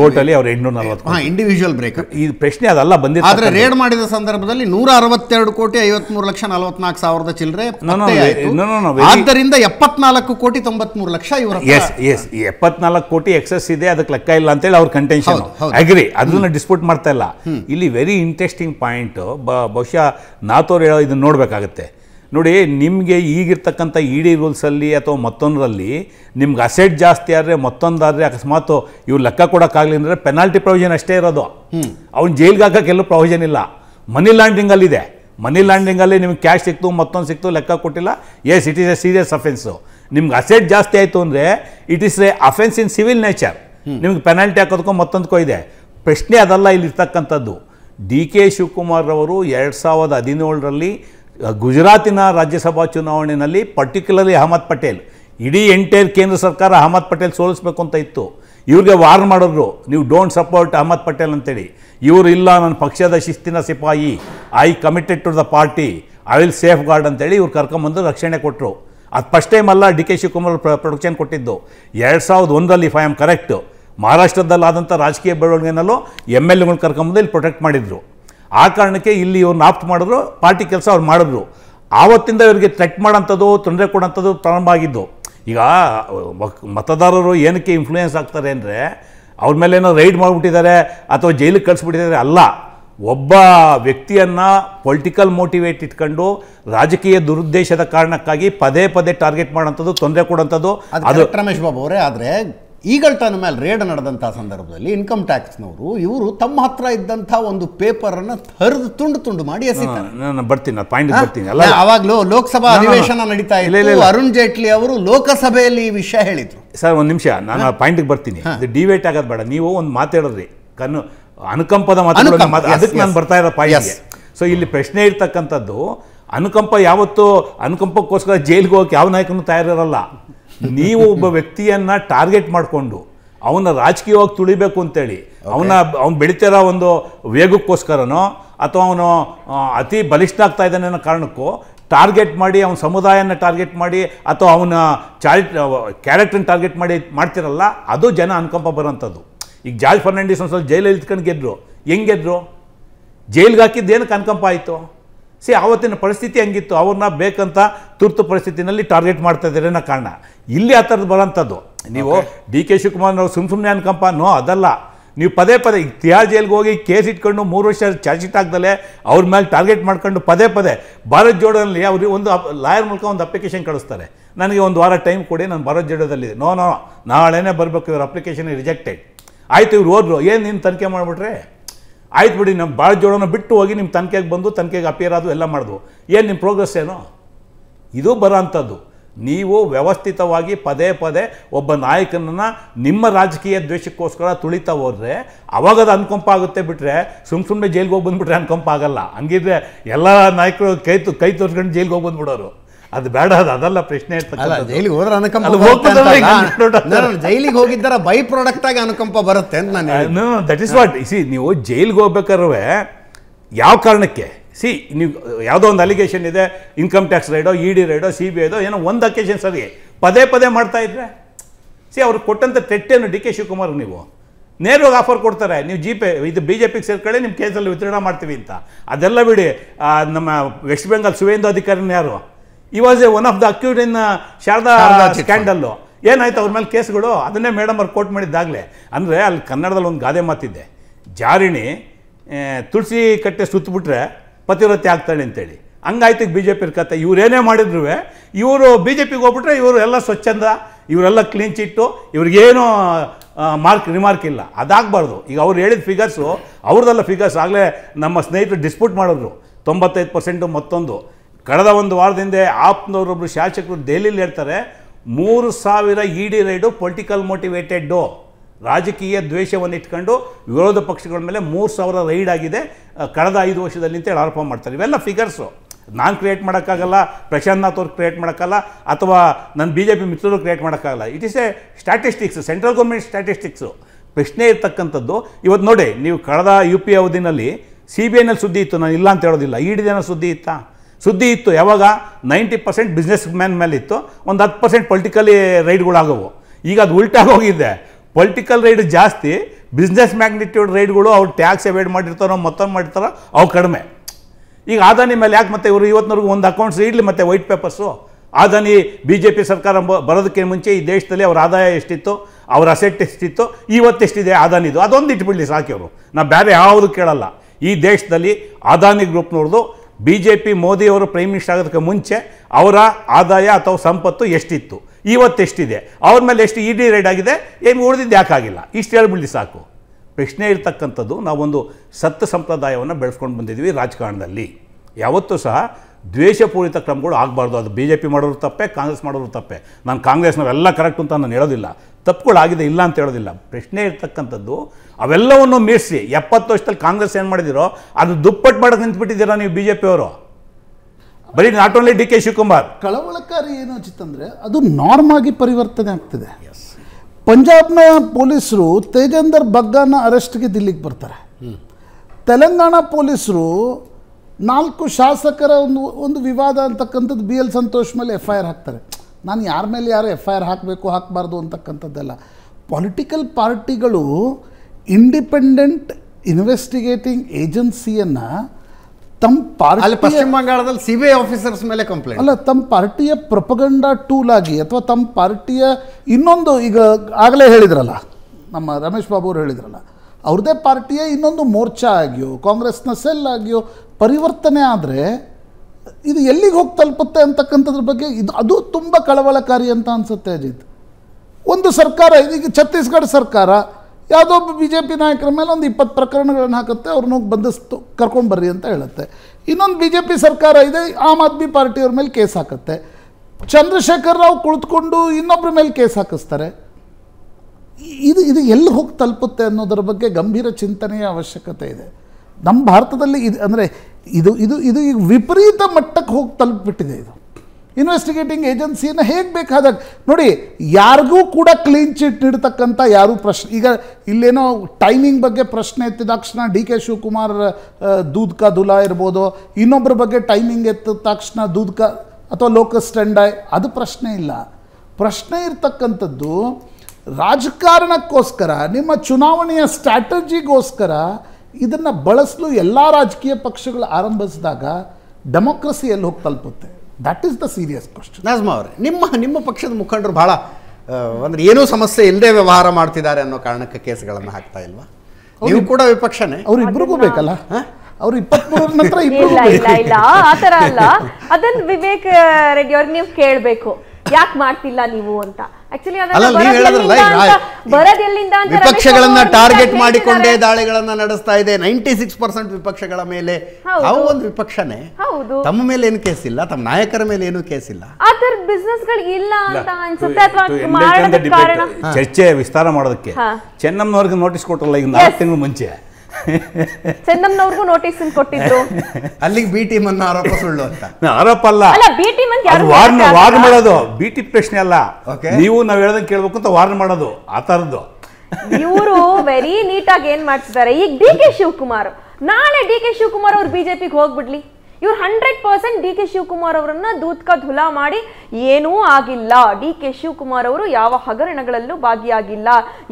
ಟೋಟಲಿ ಅವ್ರು ಎಂಟುನೂರ ನಲವತ್ತು ಇಂಡಿವಿಜುವಲ್ ಬ್ರೇಕಪ್ ಈ ಪ್ರಶ್ನೆ ಅದಲ್ಲ ಬಂದಿದೆ ಆದ್ರೆ ರೇಡ್ ಮಾಡಿದ ಸಂದರ್ಭದಲ್ಲಿ ನೂರ ಅರವತ್ತೆರಡು ಕೋಟಿ ಐವತ್ಮೂರು ಲಕ್ಷ ನಲವತ್ನಾಲ್ಕು ಸಾವಿರದ ಚಿಲ್ಲರೆ ಆದ್ದರಿಂದ ಎಪ್ಪತ್ನಾಲ್ಕು ಕೋಟಿ ತೊಂಬತ್ಮೂರು ಲಕ್ಷ ಇವರ ಎಸ್ ಎಸ್ ಎಪ್ಪತ್ನಾಲ್ಕು ಕೋಟಿ ಎಕ್ಸಸ್ ಇದೆ ಅದಕ್ಕೆ ಲೆಕ್ಕ ಇಲ್ಲ ಅಂತೇಳಿ ಅವ್ರ ಕಂಟೆನ್ಷನ್ ಅಗ್ರಿ ಅದನ್ನ ಡಿಸ್ಪ್ಯೂಟ್ ಮಾಡ್ತಾ ಇಲ್ಲ ಇಲ್ಲಿ ವೆರಿ ಇಂಟ್ರೆಸ್ಟಿಂಗ್ ಪಾಯಿಂಟ್ ಬಹುಶಃ ನಾಥೋರ್ ಹೇಳೋ ಇದನ್ನ ನೋಡ್ಬೇಕಾಗತ್ತೆ ನೋಡಿ ನಿಮಗೆ ಈಗಿರ್ತಕ್ಕಂಥ ಇ ಡಿ ರೂಲ್ಸಲ್ಲಿ ಅಥವಾ ಮತ್ತೊಂದರಲ್ಲಿ ನಿಮ್ಗೆ ಅಸೆಟ್ ಜಾಸ್ತಿ ಆದರೆ ಮತ್ತೊಂದಾದರೆ ಅಕಸ್ಮಾತ್ ಇವ್ರು ಲೆಕ್ಕ ಕೊಡೋಕ್ಕಾಗಲಿ ಅಂದರೆ ಪೆನಾಲ್ಟಿ ಪ್ರೊವಿಷನ್ ಅಷ್ಟೇ ಇರೋದು ಅವ್ನು ಜೈಲ್ಗೆ ಎಲ್ಲೂ ಪ್ರೊವಿಷನ್ ಇಲ್ಲ ಮನಿ ಲಾಂಡ್ರಿಂಗಲ್ಲಿದೆ ಮನಿ ಲಾಂಡ್ರಿಂಗಲ್ಲಿ ನಿಮ್ಗೆ ಕ್ಯಾಶ್ ಸಿಕ್ತು ಮತ್ತೊಂದು ಸಿಕ್ತು ಲೆಕ್ಕ ಕೊಟ್ಟಿಲ್ಲ as it is a serious offence ನಿಮ್ಗೆ ಅಸೆಟ್ ಜಾಸ್ತಿ ಆಯಿತು ಅಂದರೆ it is a offence in civil nature ನಿಮ್ಗೆ ಪೆನಾಲ್ಟಿ ಹಾಕೋದಕ್ಕೂ ಮತ್ತೊಂದಕ್ಕೂ ಇದೆ ಪ್ರಶ್ನೆ ಅದಲ್ಲ ಇಲ್ಲಿರ್ತಕ್ಕಂಥದ್ದು ಡಿ ಕೆ ಶಿವಕುಮಾರ್ ಅವರು ಎರಡು ಸಾವಿರದ ಹದಿನೇಳರಲ್ಲಿ ಗುಜರಾತಿನ ರಾಜ್ಯಸಭಾ ಚುನಾವಣೆಯಲ್ಲಿ ಪರ್ಟಿಕ್ಯುಲರ್ಲಿ ಅಹಮದ್ ಪಟೇಲ್ ಇಡೀ ಎಂಟೈರ್ ಕೇಂದ್ರ ಸರ್ಕಾರ ಅಹಮದ್ ಪಟೇಲ್ ಸೋಲಿಸ್ಬೇಕು ಅಂತ ಇತ್ತು ಇವ್ರಿಗೆ ವಾರ್ನ್ ಮಾಡಿದ್ರು ನೀವು ಡೋಂಟ್ ಸಪೋರ್ಟ್ ಅಹಮದ್ ಪಟೇಲ್ ಅಂತೇಳಿ ಇವರು ಇಲ್ಲ ನನ್ನ ಪಕ್ಷದ ಶಿಸ್ತಿನ ಸಿಪಾಯಿ I committed to the party I will safeguard ಅಂತೇಳಿ ಇವ್ರು ಕರ್ಕೊಂಬಂದು ರಕ್ಷಣೆ ಕೊಟ್ಟರು ಅದು ಫಸ್ಟ್ ಟೈಮ್ ಅಲ್ಲ ಡಿ ಕೆ ಶಿವಕುಮಾರ್ ಪ್ರೊಡಕ್ಷನ್ ಕೊಟ್ಟಿದ್ದು ಎರಡು ಸಾವಿರದ ಒಂದರಲ್ಲಿ ಇಫ್ ಐ ಆಮ್ ಕರೆಕ್ಟು ಮಹಾರಾಷ್ಟ್ರದಲ್ಲಾದಂಥ ರಾಜಕೀಯ ಬೆಳವಣಿಗೆನಲ್ಲೂ ಎಮ್ ಎಲ್ ಎಗಳು ಕರ್ಕೊಂಬಂದು ಇಲ್ಲಿ ಪ್ರೊಟೆಕ್ಟ್ ಮಾಡಿದರು ಆ ಕಾರಣಕ್ಕೆ ಇಲ್ಲಿ ಇವ್ರನ್ನ ಆಪ್ಟ್ ಮಾಡಿದ್ರು ಪಾರ್ಟಿ ಕೆಲಸ ಅವ್ರು ಮಾಡಿದ್ರು ಆವತ್ತಿಂದ ಇವರಿಗೆ ಥ್ರೆಟ್ ಮಾಡೋಂಥದ್ದು ತೊಂದರೆ ಕೊಡೋಂಥದ್ದು ಪ್ರಾರಂಭ ಆಗಿದ್ದು ಈಗ ಮತದಾರರು ಏನಕ್ಕೆ ಇನ್ಫ್ಲೂಯೆನ್ಸ್ ಆಗ್ತಾರೆ ಅಂದರೆ ಅವ್ರ ಮೇಲೆ ಏನೋ ರೈಡ್ ಮಾಡಿಬಿಟ್ಟಿದ್ದಾರೆ ಅಥವಾ ಜೈಲಿಗೆ ಕಳಿಸ್ಬಿಟ್ಟಿದ್ದಾರೆ ಅಲ್ಲ ಒಬ್ಬ ವ್ಯಕ್ತಿಯನ್ನು ಪೊಲಿಟಿಕಲ್ ಮೋಟಿವೇಟ್ ಇಟ್ಕೊಂಡು ರಾಜಕೀಯ ದುರುದ್ದೇಶದ ಕಾರಣಕ್ಕಾಗಿ ಪದೇ ಪದೇ ಟಾರ್ಗೆಟ್ ಮಾಡೋಂಥದ್ದು ತೊಂದರೆ ಕೊಡೋಂಥದ್ದು ಅದು ರಮೇಶ್ ಬಾಬು ಅವರೇ ಆದರೆ ಈಗಲ್ಟನ್ ಮೇಲೆ ರೇಡ್ ನಡೆದಂಥ ಸಂದರ್ಭದಲ್ಲಿ ಇನ್ಕಮ್ ಟ್ಯಾಕ್ಸ್ನವರು ಇವರು ತಮ್ಮ ಹತ್ರ ಇದ್ದಂಥ ಒಂದು ಪೇಪರನ್ನು ಹರಿದು ತುಂಡು ತುಂಡು ಮಾಡಿ ಬರ್ತೀನಿ ಬರ್ತೀನಿ ಅವಾಗಲೂ ಲೋಕಸಭಾ ಅಧಿವೇಶನ ನಡೀತಾ ಇಲ್ಲ ಅರುಣ್ ಜೇಟ್ಲಿ ಅವರು ಲೋಕಸಭೆಯಲ್ಲಿ ಈ ವಿಷಯ ಹೇಳಿದರು ಸರ್ ಒಂದು ನಿಮಿಷ ನಾನು ಆ ಪಾಯಿಂಟಿಗೆ ಬರ್ತೀನಿ ಡಿವೇಟ್ ಆಗೋದು ಬೇಡ ನೀವು ಒಂದು ಮಾತಾಡಿದ್ರಿ ಕಣ್ಣು ಅನುಕಂಪದ ಮಾತಾಡೋದು ಅದಕ್ಕೆ ನಾನು ಬರ್ತಾ ಇರೋ ಪಾಯಿಂಟ್ ಸೊ ಇಲ್ಲಿ ಪ್ರಶ್ನೆ ಇರ್ತಕ್ಕಂಥದ್ದು ಅನುಕಂಪ ಯಾವತ್ತೂ ಅನುಕಂಪಕ್ಕೋಸ್ಕರ ಜೈಲಿಗೆ ಹೋಗಕ್ಕೆ ಯಾವ ನಾಯಕನೂ ತಯಾರಿರಲ್ಲ ನೀವು ಒಬ್ಬ ವ್ಯಕ್ತಿಯನ್ನ ಟಾರ್ಗೆಟ್ ಮಾಡಿಕೊಂಡು ಅವನ ರಾಜಕೀಯವಾಗಿ ತುಳಿಬೇಕು ಅಂತೇಳಿ ಅವನ ಅವ್ನು ಬೆಳಿತಿರೋ ಒಂದು ವೇಗಕ್ಕೋಸ್ಕರನೋ ಅಥವಾ ಅವನು ಅತಿ ಬಲಿಷ್ಠ ಆಗ್ತಾ ಇದ್ದಾನೆ ಅನ್ನೋ ಕಾರಣಕ್ಕೂ ಟಾರ್ಗೆಟ್ ಮಾಡಿ ಅವನ ಸಮುದಾಯನ ಟಾರ್ಗೆಟ್ ಮಾಡಿ ಅಥವಾ ಅವನ ಚಾರಿ ಕ್ಯಾರೆಕ್ಟ್ರನ್ನ ಟಾರ್ಗೆಟ್ ಮಾಡಿ ಮಾಡ್ತಿರಲ್ಲ ಅದು ಜನ ಅನುಕಂಪ ಬರೋಂಥದ್ದು ಈಗ ಜಾರ್ಜ್ ಫರ್ನಾಂಡಿಸ್ ಒಂದು ಸ್ವಲ್ಪ ಜೈಲಲ್ಲಿ ಇತ್ಕೊಂಡು ಗೆದ್ದರು ಹೆಂಗೆ ಗೆದ್ದರು ಜೈಲಿಗೆ ಹಾಕಿದ್ದು ಏನಕ್ಕೆ ಅನುಕಂಪ ಆಯಿತು ಸಿ ಆವತ್ತಿನ ಪರಿಸ್ಥಿತಿ ಹಂಗಿತ್ತು ಅವ್ರನ್ನ ಬೇಕಂತ ತುರ್ತು ಪರಿಸ್ಥಿತಿನಲ್ಲಿ ಟಾರ್ಗೆಟ್ ಮಾಡ್ತಾ ಇದ್ದಾರೆ ಅನ್ನೋ ಕಾರಣ ಇಲ್ಲಿ ಆ ಥರದ್ದು ಬರೋಂಥದ್ದು ನೀವು ಡಿ ಕೆ ಶಿವಕುಮಾರ್ ಅವರು ಸುಮ್ಮ ಸುಮ್ಮನೆ ಅನ್ಕಂಪ ನೋ ಅದಲ್ಲ ನೀವು ಪದೇ ಪದೇ ತಿಹಾರ್ ಜೈಲ್ಗೆ ಹೋಗಿ ಕೇಸ್ ಇಟ್ಕೊಂಡು ಮೂರು ವರ್ಷ ಚಾರ್ಜ್ ಶೀಟ್ ಆಗ್ದಲೇ ಅವ್ರ ಮೇಲೆ ಟಾರ್ಗೆಟ್ ಮಾಡ್ಕೊಂಡು ಪದೇ ಪದೇ ಭಾರತ್ ಜೋಡೋದಲ್ಲಿ ಅವ್ರಿಗೆ ಒಂದು ಲಾಯರ್ ಮೂಲಕ ಒಂದು ಅಪ್ಲಿಕೇಶನ್ ಕಳಿಸ್ತಾರೆ ನನಗೆ ಒಂದು ವಾರ ಟೈಮ್ ಕೊಡಿ ನಾನು ಭಾರತ್ ಜೋಡೋದಲ್ಲಿದೆ ನೋ ನೋ ನಾಳೆನೇ ಬರಬೇಕು ಇವ್ರ ಅಪ್ಲಿಕೇಶನ್ ರಿಜೆಕ್ಟೆಡ್ ಆಯಿತು ಇವ್ರು ಹೋದ್ರು ಏನು ನೀನು ತನಿಖೆ ಮಾಡಿಬಿಟ್ರೆ ಆಯ್ತು ಬಿಡಿ ನಮ್ಮ ಭಾಳ ಜೋಡನ ಬಿಟ್ಟು ಹೋಗಿ ನಿಮ್ಮ ತನಿಖೆಗೆ ಬಂದು ತನಿಖೆಗೆ ಅಪಿಯರ್ ಆದವು ಎಲ್ಲ ಮಾಡಿದ್ವು ಏನು ನಿಮ್ಮ ಪ್ರೋಗ್ರೆಸ್ ಏನು ಇದು ಬರೋ ಅಂಥದ್ದು ನೀವು ವ್ಯವಸ್ಥಿತವಾಗಿ ಪದೇ ಪದೇ ಒಬ್ಬ ನಾಯಕನನ್ನು ನಿಮ್ಮ ರಾಜಕೀಯ ದ್ವೇಷಕ್ಕೋಸ್ಕರ ತುಳಿತಾ ಹೋದರೆ ಅವಾಗ ಅದು ಅನ್ಕಂಪ ಆಗುತ್ತೆ ಬಿಟ್ಟರೆ ಸುಮ್ಮ ಸುಮ್ಮನೆ ಜೈಲಿಗೆ ಹೋಗಿ ಬಂದುಬಿಟ್ರೆ ಅನ್ಕಂಪ ಆಗಲ್ಲ ಹಂಗಿದ್ರೆ ಎಲ್ಲ ನಾಯಕರು ಕೈ ಕೈ ತೋರಿಸ್ಕೊಂಡು ಜೈಲಿಗೆ ಹೋಗಿ ಬಂದುಬಿಡೋರು ಅದು ಬೇಡ ಅದು ಅದಲ್ಲ ಪ್ರಶ್ನೆ ಜೈಲಿಗೆ ಹೋದ್ರೆ ಅನುಕಂಪ ಜೈಲಿಗೆ ಹೋಗಿದ್ದಾರ ಬೈ ಪ್ರಾಡಕ್ಟ್ ಆಗಿ ಅನುಕಂಪ ಬರುತ್ತೆ ಅಂತ ನಾನು ದಟ್ ಇಸ್ ವಾಟ್ ಸಿ ನೀವು ಜೈಲಿಗೆ ಹೋಗ್ಬೇಕಾದ್ರೆ ಯಾವ ಕಾರಣಕ್ಕೆ ಸಿ ನೀವು ಯಾವುದೋ ಒಂದು ಅಲಿಗೇಷನ್ ಇದೆ ಇನ್ಕಮ್ ಟ್ಯಾಕ್ಸ್ ರೈಡೋ ಇ ಡಿ ರೈಡೋ ಸಿ ಬಿ ಐದೋ ಏನೋ ಒಂದು ಅಕೇಶನ್ ಸರಿ ಪದೇ ಪದೇ ಮಾಡ್ತಾ ಇದ್ರೆ ಸಿ ಅವ್ರು ಕೊಟ್ಟಂತ ತೆಟ್ಟೇನು ಡಿ ಕೆ ಶಿವಕುಮಾರ್ ನೀವು ನೇರವಾಗಿ ಆಫರ್ ಕೊಡ್ತಾರೆ ನೀವು ಜಿ ಪೇ ಇದು ಬಿ ಜೆ ಪಿಗೆ ಸೇರ್ಕೊಳ್ಳಿ ನಿಮ್ಮ ಕೇಸಲ್ಲಿ ವಿತರಣೆ ಮಾಡ್ತೀವಿ ಅಂತ ಅದೆಲ್ಲ ಬಿಡಿ ನಮ್ಮ ವೆಸ್ಟ್ ಬೆಂಗಾಲ್ ಸುವೇಂದು ಅಧಿಕಾರಿನ ಯಾರು ಈ was a one of the accused in Sharada scandal ಏನಾಯ್ತು ಅವ್ರ ಮೇಲೆ ಕೇಸ್ಗಳು ಅದನ್ನೇ ಮೇಡಮ್ ಅವ್ರು ಕೋರ್ಟ್ ಮಾಡಿದ್ದಾಗಲೇ ಅಂದರೆ ಅಲ್ಲಿ ಕನ್ನಡದಲ್ಲಿ ಒಂದು ಗಾದೆ ಮಾತಿದ್ದೆ ಜಾರಿಣಿ ತುಳಸಿ ಕಟ್ಟೆ ಸುತ್ತಬಿಟ್ರೆ ಪತಿವ್ರತಿ ಆಗ್ತಾಳೆ ಅಂತೇಳಿ ಹಂಗಾಯ್ತು ಬಿ ಜೆ ಪಿ ಕತೆ ಇವರೇನೇ ಮಾಡಿದ್ರು ಇವರು ಬಿ ಜೆ ಪಿಗೆ ಹೋಗ್ಬಿಟ್ರೆ ಇವರು ಎಲ್ಲ ಸ್ವಚ್ಛಂದ ಇವರೆಲ್ಲ ಕ್ಲೀನ್ ಚಿಟ್ಟು ಇವ್ರಿಗೇನು ಮಾರ್ಕ್ ರಿಮಾರ್ಕ್ ಇಲ್ಲ ಅದಾಗಬಾರ್ದು ಈಗ ಅವ್ರು ಹೇಳಿದ ಫಿಗರ್ಸು ಅವ್ರದ್ದೆಲ್ಲ ಫಿಗರ್ಸ್ ಆಗಲೇ ನಮ್ಮ ಸ್ನೇಹಿತರು ಡಿಸ್ಪ್ಯೂಟ್ ಮಾಡಿದ್ರು ತೊಂಬತ್ತೈದು ಪರ್ಸೆಂಟು ಮತ್ತೊಂದು ಕಳೆದ ಒಂದು ವಾರದಿಂದ ಆಪ್ನವರೊಬ್ಬರು ಶಾಸಕರು ದೆಹಲಿಯಲ್ಲಿ ಹೇಳ್ತಾರೆ ಮೂರು ಸಾವಿರ E D raid political motivated ರಾಜಕೀಯ ದ್ವೇಷವನ್ನು ಇಟ್ಕೊಂಡು ವಿರೋಧ ಪಕ್ಷಗಳ ಮೇಲೆ ಮೂರು ಸಾವಿರ ರೈಡ್ ಆಗಿದೆ ಕಳೆದ ಐದು ವರ್ಷದಲ್ಲಿ ಅಂತೇಳಿ ಆರೋಪ ಮಾಡ್ತಾರೆ ಇವೆಲ್ಲ ಫಿಗರ್ಸು ನಾನು ಕ್ರಿಯೇಟ್ ಮಾಡೋಕ್ಕಾಗಲ್ಲ ಪ್ರಶಾಂತ್ನಾಥ್ ಅವ್ರು ಕ್ರಿಯೇಟ್ ಮಾಡೋಕ್ಕಲ್ಲ ಅಥವಾ ನನ್ನ ಬಿ ಜೆ ಪಿ ಮಿತ್ರರು ಕ್ರಿಯೇಟ್ ಮಾಡೋಕ್ಕಾಗಲ್ಲ it is a statistics central government statistics ಪ್ರಶ್ನೆ ಇರ್ತಕ್ಕಂಥದ್ದು ಇವತ್ತು ನೋಡಿ ನೀವು ಕಳೆದ ಯು ಪಿ ಅವಧಿನಲ್ಲಿ ಸಿ ಬಿ ಐನಲ್ಲಿ ಸುದ್ದಿ ಇತ್ತು ನಾನು ಇಲ್ಲ ಅಂತ ಹೇಳೋದಿಲ್ಲ ಈಡಿ ಡಿ ಸುದ್ದಿ ಇತ್ತಾ ಸುದ್ದಿ ಇತ್ತು ಯಾವಾಗ ನೈಂಟಿ ಪರ್ಸೆಂಟ್ ಬಿಸ್ನೆಸ್ ಮ್ಯಾನ್ ಮೇಲೆ ಇತ್ತು ಒಂದು ಹತ್ತು ಪರ್ಸೆಂಟ್ ಪೊಲಿಟಿಕಲಿ ರೈಡ್ಗಳಾಗವು ಈಗ ಅದು ಉಲ್ಟಾಗಿ ಹೋಗಿದೆ ಪೊಲಿಟಿಕಲ್ ರೈಡ್ ಜಾಸ್ತಿ ಬಿಸ್ನೆಸ್ ಮ್ಯಾಗ್ನಿಟ್ಯೂಡ್ ರೈಡ್ಗಳು ಅವ್ರು ಟ್ಯಾಕ್ಸ್ ಅವೈಡ್ ಮಾಡಿರ್ತಾರೋ ಮತ್ತೊಂದು ಮಾಡಿರ್ತಾರೋ ಅವು ಕಡಿಮೆ ಈಗ ಆದಾನಿ ಮೇಲೆ ಯಾಕೆ ಮತ್ತೆ ಇವರು ಇವತ್ತಿನವ್ರಿಗೆ ಒಂದು ಅಕೌಂಟ್ಸ್ ಇಡಲಿ ಮತ್ತೆ white papers Adani B J P ಸರ್ಕಾರ ಬರೋದಕ್ಕೆ ಮುಂಚೆ ಈ ದೇಶದಲ್ಲಿ ಅವ್ರ ಆದಾಯ ಎಷ್ಟಿತ್ತು ಅವ್ರ ಅಸೆಟ್ ಎಷ್ಟಿತ್ತು ಇವತ್ತೆಷ್ಟಿದೆ ಆದಾನಿದು ಅದೊಂದು ಇಟ್ಬಿಡಲಿ ಅವರು ನಾವು ಬೇರೆ ಯಾವುದು ಕೇಳಲ್ಲ ಈ ದೇಶದಲ್ಲಿ ಅದಾನಿ ಗ್ರೂಪ್ನವ್ರದ್ದು ಬಿ ಜೆ ಪಿ ಮೋದಿಯವರು ಪ್ರೈಮ್ ಮಿನಿಸ್ಟರ್ ಆಗೋದಕ್ಕೆ ಮುಂಚೆ ಅವರ ಆದಾಯ ಅಥವಾ ಸಂಪತ್ತು ಎಷ್ಟಿತ್ತು ಇವತ್ತೆಷ್ಟಿದೆ ಅವ್ರ ಮೇಲೆ ಎಷ್ಟು ಇ ಡಿ ರೇಡ್ ಆಗಿದೆ ಏನು ಉಳಿದಿದ್ದು ಯಾಕಾಗಿಲ್ಲ ಇಷ್ಟು ಹೇಳ್ಬಿಡಿ ಸಾಕು ಪ್ರಶ್ನೆ ಇರ್ತಕ್ಕಂಥದ್ದು ನಾವೊಂದು ಸತ್ತು ಸಂಪ್ರದಾಯವನ್ನು ಬೆಳೆಸ್ಕೊಂಡು ಬಂದಿದ್ದೀವಿ ರಾಜಕಾರಣದಲ್ಲಿ ಯಾವತ್ತೂ ಸಹ ದ್ವೇಷಪೂರಿತ ಕ್ರಮಗಳು ಆಗಬಾರ್ದು ಅದು ಬಿ ಜೆ ಪಿ ಮಾಡೋರು ತಪ್ಪೆ ಕಾಂಗ್ರೆಸ್ ಮಾಡೋರು ತಪ್ಪೆ ನಾನು ಕಾಂಗ್ರೆಸ್ನವರೆಲ್ಲ ಕರೆಕ್ಟ್ ಕರೆಕ್ಟು ಅಂತ ನಾನು ಹೇಳೋದಿಲ್ಲ ತಪ್ಪುಗಳಾಗಿದೆ ಇಲ್ಲ ಅಂತ ಹೇಳೋದಿಲ್ಲ ಪ್ರಶ್ನೆ ಇರ್ತಕ್ಕಂಥದ್ದು ಅವೆಲ್ಲವನ್ನು ಮೀರಿಸಿ ಎಪ್ಪತ್ತು ವರ್ಷದಲ್ಲಿ ಕಾಂಗ್ರೆಸ್ ಏನು ಮಾಡಿದಿರೋ ಅದು ದುಪ್ಪಟ್ಟು ಮಾಡೋಕೆ ನಿಂತ್ಬಿಟ್ಟಿದ್ದೀರಾ ನೀವು ಬಿ ಜೆ ಪಿಯವರು ಬರೀ not only D K Shivakumar ಕಳವಳಕಾರಿ ಏನು ಅನ್ಸುತ್ತಂದರೆ ಅದು ನಾರ್ಮ್ ಆಗಿ ಪರಿವರ್ತನೆ ಆಗ್ತಿದೆ ಪಂಜಾಬ್ನ ಪೊಲೀಸರು ತೇಜೇಂದರ್ ಬಗ್ಗಾನ ಅರೆಸ್ಟ್ಗೆ ದಿಲ್ಲಿಗೆ ಬರ್ತಾರೆ ತೆಲಂಗಾಣ ಪೊಲೀಸರು ನಾಲ್ಕು ಶಾಸಕರ ಒಂದು ಒಂದು ವಿವಾದ ಅಂತಕ್ಕಂಥದ್ದು ಬಿ ಎಲ್ ಸಂತೋಷ್ ಮೇಲೆ ಎಫ್ ಐ ಆರ್ ಹಾಕ್ತಾರೆ ನಾನು ಯಾರ ಮೇಲೆ ಯಾರು ಎಫ್ ಐ ಆರ್ ಹಾಕಬೇಕು ಹಾಕಬಾರ್ದು ಅಂತಕ್ಕಂಥದ್ದೆಲ್ಲ ಪೊಲಿಟಿಕಲ್ ಪಾರ್ಟಿಗಳು ಇಂಡಿಪೆಂಡೆಂಟ್ ಇನ್ವೆಸ್ಟಿಗೇಟಿಂಗ್ ಏಜೆನ್ಸಿಯನ್ನು ತಮ್ಮ ಪಾರ್ಟಿ ಪಶ್ಚಿಮ ಬಂಗಾಳದಲ್ಲಿ ಸಿ ಬಿ ಐ ಆಫೀಸರ್ಸ್ ಮೇಲೆ ಕಂಪ್ಲೇಂಟ್ ಅಲ್ಲ ತಮ್ಮ ಪಾರ್ಟಿಯ ಪ್ರೊಪಗಂಡ ಟೂಲ್ ಆಗಿ ಅಥವಾ ತಮ್ಮ ಪಾರ್ಟಿಯ ಇನ್ನೊಂದು ಈಗ ಆಗಲೇ ಹೇಳಿದ್ರಲ್ಲ ನಮ್ಮ ರಮೇಶ್ ಬಾಬು ಅವರು ಹೇಳಿದ್ರಲ್ಲ ಅವ್ರದೇ ಪಾರ್ಟಿಯ ಇನ್ನೊಂದು ಮೋರ್ಚಾ ಆಗಿಯೋ ಕಾಂಗ್ರೆಸ್ನ ಸೆಲ್ ಆಗಿಯೋ ಪರಿವರ್ತನೆ ಆದರೆ ಇದು ಎಲ್ಲಿಗೆ ಹೋಗಿ ತಲುಪುತ್ತೆ ಅಂತಕ್ಕಂಥದ್ರ ಬಗ್ಗೆ ಇದು ಅದು ತುಂಬ ಕಳವಳಕಾರಿ ಅಂತ ಅನಿಸುತ್ತೆ ಅಜಿತ್ ಒಂದು ಸರ್ಕಾರ ಇದೀಗ ಛತ್ತೀಸ್ಗಢ ಸರ್ಕಾರ ಯಾವುದೋ ಬಿ ಜೆ ಪಿ ನಾಯಕರ ಮೇಲೆ ಒಂದು ಇಪ್ಪತ್ತು ಪ್ರಕರಣಗಳನ್ನು ಹಾಕುತ್ತೆ ಅವ್ರನ್ನ ಬಂಧಿಸ್ತು ಕರ್ಕೊಂಡು ಬರ್ರಿ ಅಂತ ಹೇಳುತ್ತೆ ಇನ್ನೊಂದು ಬಿ ಜೆ ಪಿ ಸರ್ಕಾರ ಇದೆ ಆಮ್ ಆದ್ಮಿ ಪಾರ್ಟಿಯವ್ರ ಮೇಲೆ ಕೇಸ್ ಹಾಕುತ್ತೆ ಚಂದ್ರಶೇಖರ್ ರಾವ್ ಕುಳಿತುಕೊಂಡು ಇನ್ನೊಬ್ಬರ ಮೇಲೆ ಕೇಸ್ ಹಾಕಿಸ್ತಾರೆ ಇದು ಇದು ಎಲ್ಲಿ ಹೋಗಿ ತಲುಪುತ್ತೆ ಅನ್ನೋದರ ಬಗ್ಗೆ ಗಂಭೀರ ಚಿಂತನೆಯ ಅವಶ್ಯಕತೆ ಇದೆ ನಮ್ಮ ಭಾರತದಲ್ಲಿ ಇದು ಅಂದರೆ ಇದು ಇದು ಇದು ಈಗ ವಿಪರೀತ ಮಟ್ಟಕ್ಕೆ ಹೋಗಿ ತಲುಪಿಬಿಟ್ಟಿದೆ ಇದು ಇನ್ವೆಸ್ಟಿಗೇಟಿಂಗ್ ಏಜೆನ್ಸಿಯನ್ನು ಹೇಗೆ ಬೇಕಾದಾಗ ನೋಡಿ ಯಾರಿಗೂ ಕೂಡ ಕ್ಲೀನ್ ಚಿಟ್ ನೀಡ್ತಕ್ಕಂಥ ಯಾರೂ ಪ್ರಶ್ನೆ ಈಗ ಇಲ್ಲೇನೋ ಟೈಮಿಂಗ್ ಬಗ್ಗೆ ಪ್ರಶ್ನೆ ಎತ್ತಿದ ತಕ್ಷಣ ಡಿ ಕೆ ಶಿವಕುಮಾರ್ ದೂದ್ಕ ದುಲಾ ಇರ್ಬೋದು ಇನ್ನೊಬ್ಬರ ಬಗ್ಗೆ ಟೈಮಿಂಗ್ ಎತ್ತಿದ ತಕ್ಷಣ ದೂದ್ಕ ಅಥವಾ ಲೋಕಸ್ ಸ್ಟೆಂಡಾಯ್ ಅದು ಪ್ರಶ್ನೆ ಇಲ್ಲ ಪ್ರಶ್ನೆ ಇರ್ತಕ್ಕಂಥದ್ದು ರಾಜಕಾರಣಕ್ಕೋಸ್ಕರ ನಿಮ್ಮ ಚುನಾವಣೆಯ ಸ್ಟ್ರಾಟಜಿಗೋಸ್ಕರ ಇದನ್ನು ಬಳಸಲು ಎಲ್ಲ ರಾಜಕೀಯ ಪಕ್ಷಗಳು ಆರಂಭಿಸಿದಾಗ ಡೆಮೊಕ್ರಸಿ ಎಲ್ಲಿ ಹೋಗಿ ತಲುಪುತ್ತೆ that is the serious question Najma ಅವರೇ ನಿಮ್ಮ ನಿಮ್ಮ ಪಕ್ಷದ ಮುಖಂಡರು ಬಹಳ ಅಂದ್ರೆ ಏನೂ ಸಮಸ್ಯೆ ಇಲ್ಲದೆ ವ್ಯವಹಾರ ಮಾಡ್ತಿದ್ದಾರೆ ಅನ್ನೋ ಕಾರಣಕ್ಕೆ ಕೇಸ್ಗಳನ್ನು ಹಾಕ್ತಾ ಇಲ್ವಾ ನೀವು ಕೂಡ ವಿಪಕ್ಷನೇ ಅವ್ರಿಬ್ರಿಗೂ ಬೇಕಲ್ಲ ಅವ್ರು ಇಬ್ಬರಿಗೂ ಬೇಕಲ್ಲ ಇಲ್ಲ ಅಲ್ಲ ಅದನ್ನ ವಿವೇಕ್ ರೆಡ್ಡಿ ಅವ್ರಿಗೆ ನೀವು ಕೇಳ್ಬೇಕು ಯಾಕೆ ಮಾಡ್ತಿಲ್ಲ ನೀವು ಅಂತ ವಿಪಕ್ಷಗಳನ್ನ ಟಾರ್ಗೆಟ್ ಮಾಡಿಕೊಂಡೇ ದಾಳಿಗಳನ್ನ ನಡೆಸ್ತಾ ಇದೆ ನೈಂಟಿ ಸಿಕ್ಸ್ ಪರ್ಸೆಂಟ್ ವಿಪಕ್ಷಗಳ ಮೇಲೆ ಯಾವ ಒಂದು ವಿಪಕ್ಷನೇ ತಮ್ಮ ಮೇಲೆ ಏನು ಕೇಸ್ ಇಲ್ಲ ತಮ್ಮ ನಾಯಕರ ಮೇಲೆ ಏನು ಕೇಸ್ ಇಲ್ಲ ಚರ್ಚೆ ವಿಸ್ತಾರ ಮಾಡೋದಕ್ಕೆ ಚೆನ್ನಮ್ಮನವ್ರಿಗೆ ನೋಟಿಸ್ ಕೊಟ್ಟಲ್ಲ ಈಗ ನಾಲ್ಕು ತಿಂಗಳು ಮುಂಚೆ ಚಂದಮ್ನವ್ರಿಗೂ ನೋಟಿಸ್ ಕೊಟ್ಟಿದ್ರು ಅಲ್ಲಿಗೆ ಬಿ ಟೀಮ್ ಅನ್ನ ಆರೋಪ ಸುಳ್ಳು ಅಂತ ಆರೋಪ ಅಲ್ಲ ಬಿ ಟೀಮ್ ವಾರ್ನ್ ವಾರ್ನ್ ಮಾಡೋದು ಬಿ ಟಿ ಪ್ರಶ್ನೆ ಅಲ್ಲ ನೀವು ನಾವು ಹೇಳೋದಕ್ಕೆ ಕೇಳ್ಬೇಕು ಅಂತ ವಾರ್ನ್ ಮಾಡೋದು ಆ ತರದ್ದು ಇವರು ವೆರಿ ನೀಟಾಗಿ ಏನ್ ಮಾಡ್ತಿದ್ದಾರೆ ಈಗ ಡಿ ಕೆ ಶಿವಕುಮಾರ್ ನಾಳೆ ಡಿ ಕೆ ಶಿವಕುಮಾರ್ ಅವ್ರು ಬಿಜೆಪಿಗೆ ಹೋಗ್ಬಿಡ್ಲಿ ಇವ್ರು hundred percent D K Shivakumar ಅವರನ್ನ ದೂತ್ಕ ಧುಲಾ ಮಾಡಿ ಏನೂ ಆಗಿಲ್ಲ ಡಿ ಕೆ ಶಿವಕುಮಾರ್ ಅವರು ಯಾವ ಹಗರಣಗಳಲ್ಲೂ ಭಾಗಿಯಾಗಿಲ್ಲ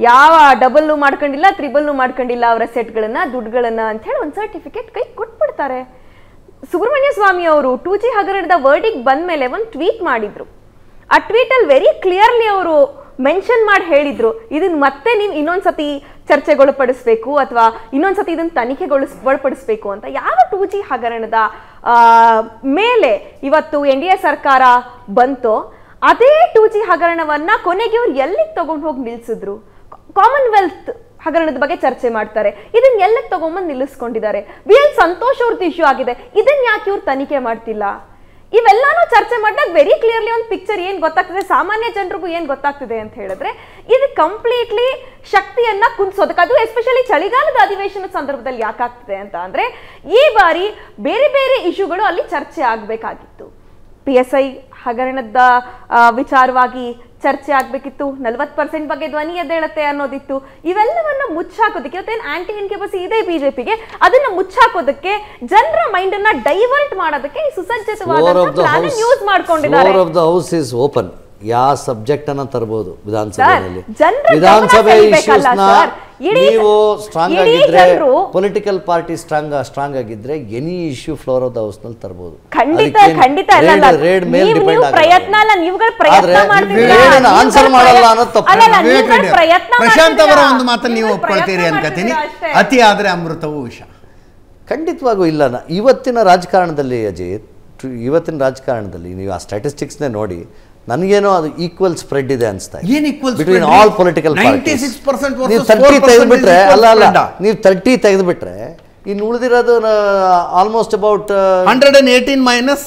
ಯಾವ ಡಬಲ್ ಮಾಡ್ಕೊಂಡಿಲ್ಲ ತ್ರಿಬಲ್ ಮಾಡ್ಕೊಂಡಿಲ್ಲ ಅವರ ಸೆಟ್ಗಳನ್ನ ದುಡ್ಡುಗಳನ್ನ ಅಂತ ಹೇಳಿ ಒಂದು ಸರ್ಟಿಫಿಕೇಟ್ ಕೈ ಕೊಟ್ಬಿಡ್ತಾರೆ ಸುಬ್ರಹ್ಮಣ್ಯ ಸ್ವಾಮಿ ಅವರು ಟೂ ಜಿ ಹಗರಣದ ವರ್ಡಿಗೆ ಬಂದ ಮೇಲೆ ಒಂದು ಟ್ವೀಟ್ ಮಾಡಿದ್ರು ಆ ಟ್ವೀಟಲ್ಲಿ ವೆರಿ ಕ್ಲಿಯರ್ಲಿ ಅವರು ಮೆನ್ಷನ್ ಮಾಡಿ ಹೇಳಿದ್ರು ಇದನ್ನ ಮತ್ತೆ ನೀವು ಇನ್ನೊಂದ್ಸತಿ ಚರ್ಚೆಗೊಳಪಡಿಸ್ಬೇಕು ಅಥವಾ ಇನ್ನೊಂದ್ಸತಿ ಇದನ್ನ ಒಳಪಡಿಸ್ಬೇಕು ಅಂತ ಯಾವ ಟೂ ಜಿ ಹಗರಣದ ಮೇಲೆ ಇವತ್ತು ಎನ್ ಡಿ ಎ ಸರ್ಕಾರ ಬಂತೋ ಅದೇ ಟೂ ಜಿ ಹಗರಣವನ್ನ ಕೊನೆಗೆ ಇವ್ರು ಎಲ್ಲಿಗೆ ತಗೊಂಡು ಹೋಗಿ ನಿಲ್ಸಿದ್ರು ಕಾಮನ್ವೆಲ್ತ್ ಹಗರಣದ ಬಗ್ಗೆ ಚರ್ಚೆ ಮಾಡ್ತಾರೆ ಇದನ್ನ ಎಲ್ಲಕ್ಕೆ ತಗೊಂಬಂದು ನಿಲ್ಲಿಸ್ಕೊಂಡಿದ್ದಾರೆ ಬಿ ಎಲ್ ಸಂತೋಷ್ ಅವ್ರದ್ದು ಇಶ್ಯೂ ಆಗಿದೆ ಇದನ್ನ ಯಾಕೆ ಇವ್ರು ತನಿಖೆ ಮಾಡ್ತಿಲ್ಲ ಇವೆಲ್ಲಾನು ಚರ್ಚೆ ಮಾಡಿದಾಗ ವೆರಿ ಕ್ಲಿಯರ್ಲಿ ಒಂದು ಪಿಕ್ಚರ್ ಏನು ಗೊತ್ತಾಗ್ತದೆ ಸಾಮಾನ್ಯ ಜನರಿಗೂ ಏನು ಗೊತ್ತಾಗ್ತಿದೆ ಅಂತ ಹೇಳಿದ್ರೆ ಇದು ಕಂಪ್ಲೀಟ್ಲಿ ಶಕ್ತಿಯನ್ನ ಕುಂದಿಸೋದಕ್ಕೆ ಅದು ಎಸ್ಪೆಷಲಿ ಚಳಿಗಾಲದ ಅಧಿವೇಶನದ ಸಂದರ್ಭದಲ್ಲಿ ಯಾಕಾಗ್ತದೆ ಅಂತ ಅಂದ್ರೆ ಈ ಬಾರಿ ಬೇರೆ ಬೇರೆ ಇಶ್ಯೂಗಳು ಅಲ್ಲಿ ಚರ್ಚೆ ಆಗಬೇಕಾಗಿತ್ತು ಪಿ ಎಸ್ ಐ ಹಗರಣದ ವಿಚಾರವಾಗಿ ಚರ್ಚೆ ಆಗ್ಬೇಕಿತ್ತು ನಲ್ವತ್ತು ಪರ್ಸೆಂಟ್ ಬಗ್ಗೆ ಧ್ವನಿ ಎದ್ದೇಳುತ್ತೆ ಅನ್ನೋದಿತ್ತು ಇವೆಲ್ಲವನ್ನ ಮುಚ್ಚಾಕೋದಕ್ಕೆ ಇವತ್ತೇನು ಆಂಟಿ ಇನ್ಕೆಬಸಿ ಇದೆ ಬಿಜೆಪಿಗೆ ಅದನ್ನ ಮುಚ್ಚಾಕೋದಕ್ಕೆ ಜನರ ಮೈಂಡ್ ಅನ್ನ ಡೈವರ್ಟ್ ಮಾಡೋದಕ್ಕೆ ಈ ಸುಸಜ್ಜಿತವಾದ ಯೂಸ್ ಮಾಡ್ಕೊಂಡಿದ್ದಾರೆ ಹೌಸ್ ಇಸ್ ಓಪನ್ ಯಾವ ಸಬ್ಜೆಕ್ಟ್ ಅನ್ನ ತರಬಹುದು ವಿಧಾನಸಭೆಯಲ್ಲಿ ವಿಧಾನಸಭೆ ನೀವು ಸ್ಟ್ರಾಂಗ್ ಆಗಿದ್ರೆ ಪೊಲಿಟಿಕಲ್ ಪಾರ್ಟಿ ಸ್ಟ್ರಾಂಗ್ ಸ್ಟ್ರಾಂಗ್ ಆಗಿದ್ರೆ any issue floor of the house ನಲ್ಲಿ ತರಬಹುದು ಆನ್ಸರ್ ಮಾಡಲ್ಲ ಪ್ರಶಾಂತ್ ಅವರ ಒಂದು ಮಾತನ್ನು ನೀವು ಒಪ್ಕೊಳ್ತೀರಿ ಅನ್ಕೋತೀನಿ ಅತಿ ಆದ್ರೆ ಅಮೃತವೂ ವಿಷ ಖಂಡಿತವಾಗೂ ಇಲ್ಲ ಇವತ್ತಿನ ರಾಜಕಾರಣದಲ್ಲಿ ಅಜಯ್ ಇವತ್ತಿನ ರಾಜಕಾರಣದಲ್ಲಿ ನೀವು ಆ ಸ್ಟ್ಯಾಟಿಸ್ಟಿಕ್ಸ್ನೇ ನೋಡಿ ನನಗೇನೋ ಅದು ಈಕ್ವಲ್ ಸ್ಪ್ರೆಡ್ ಇದೆ ಅನಿಸ್ತಾ ಏನು equal between all political ninety ನೀವು ತರ್ಟಿ ತೆಗೆದುಬಿಟ್ರೆ ಅಲ್ಲ ಅಲ್ಲ ನೀವು ತರ್ಟಿ ತೆಗೆದುಬಿಟ್ರೆ ಇನ್ನು ಉಳಿದಿರೋದು almost about hundred and eighteen minus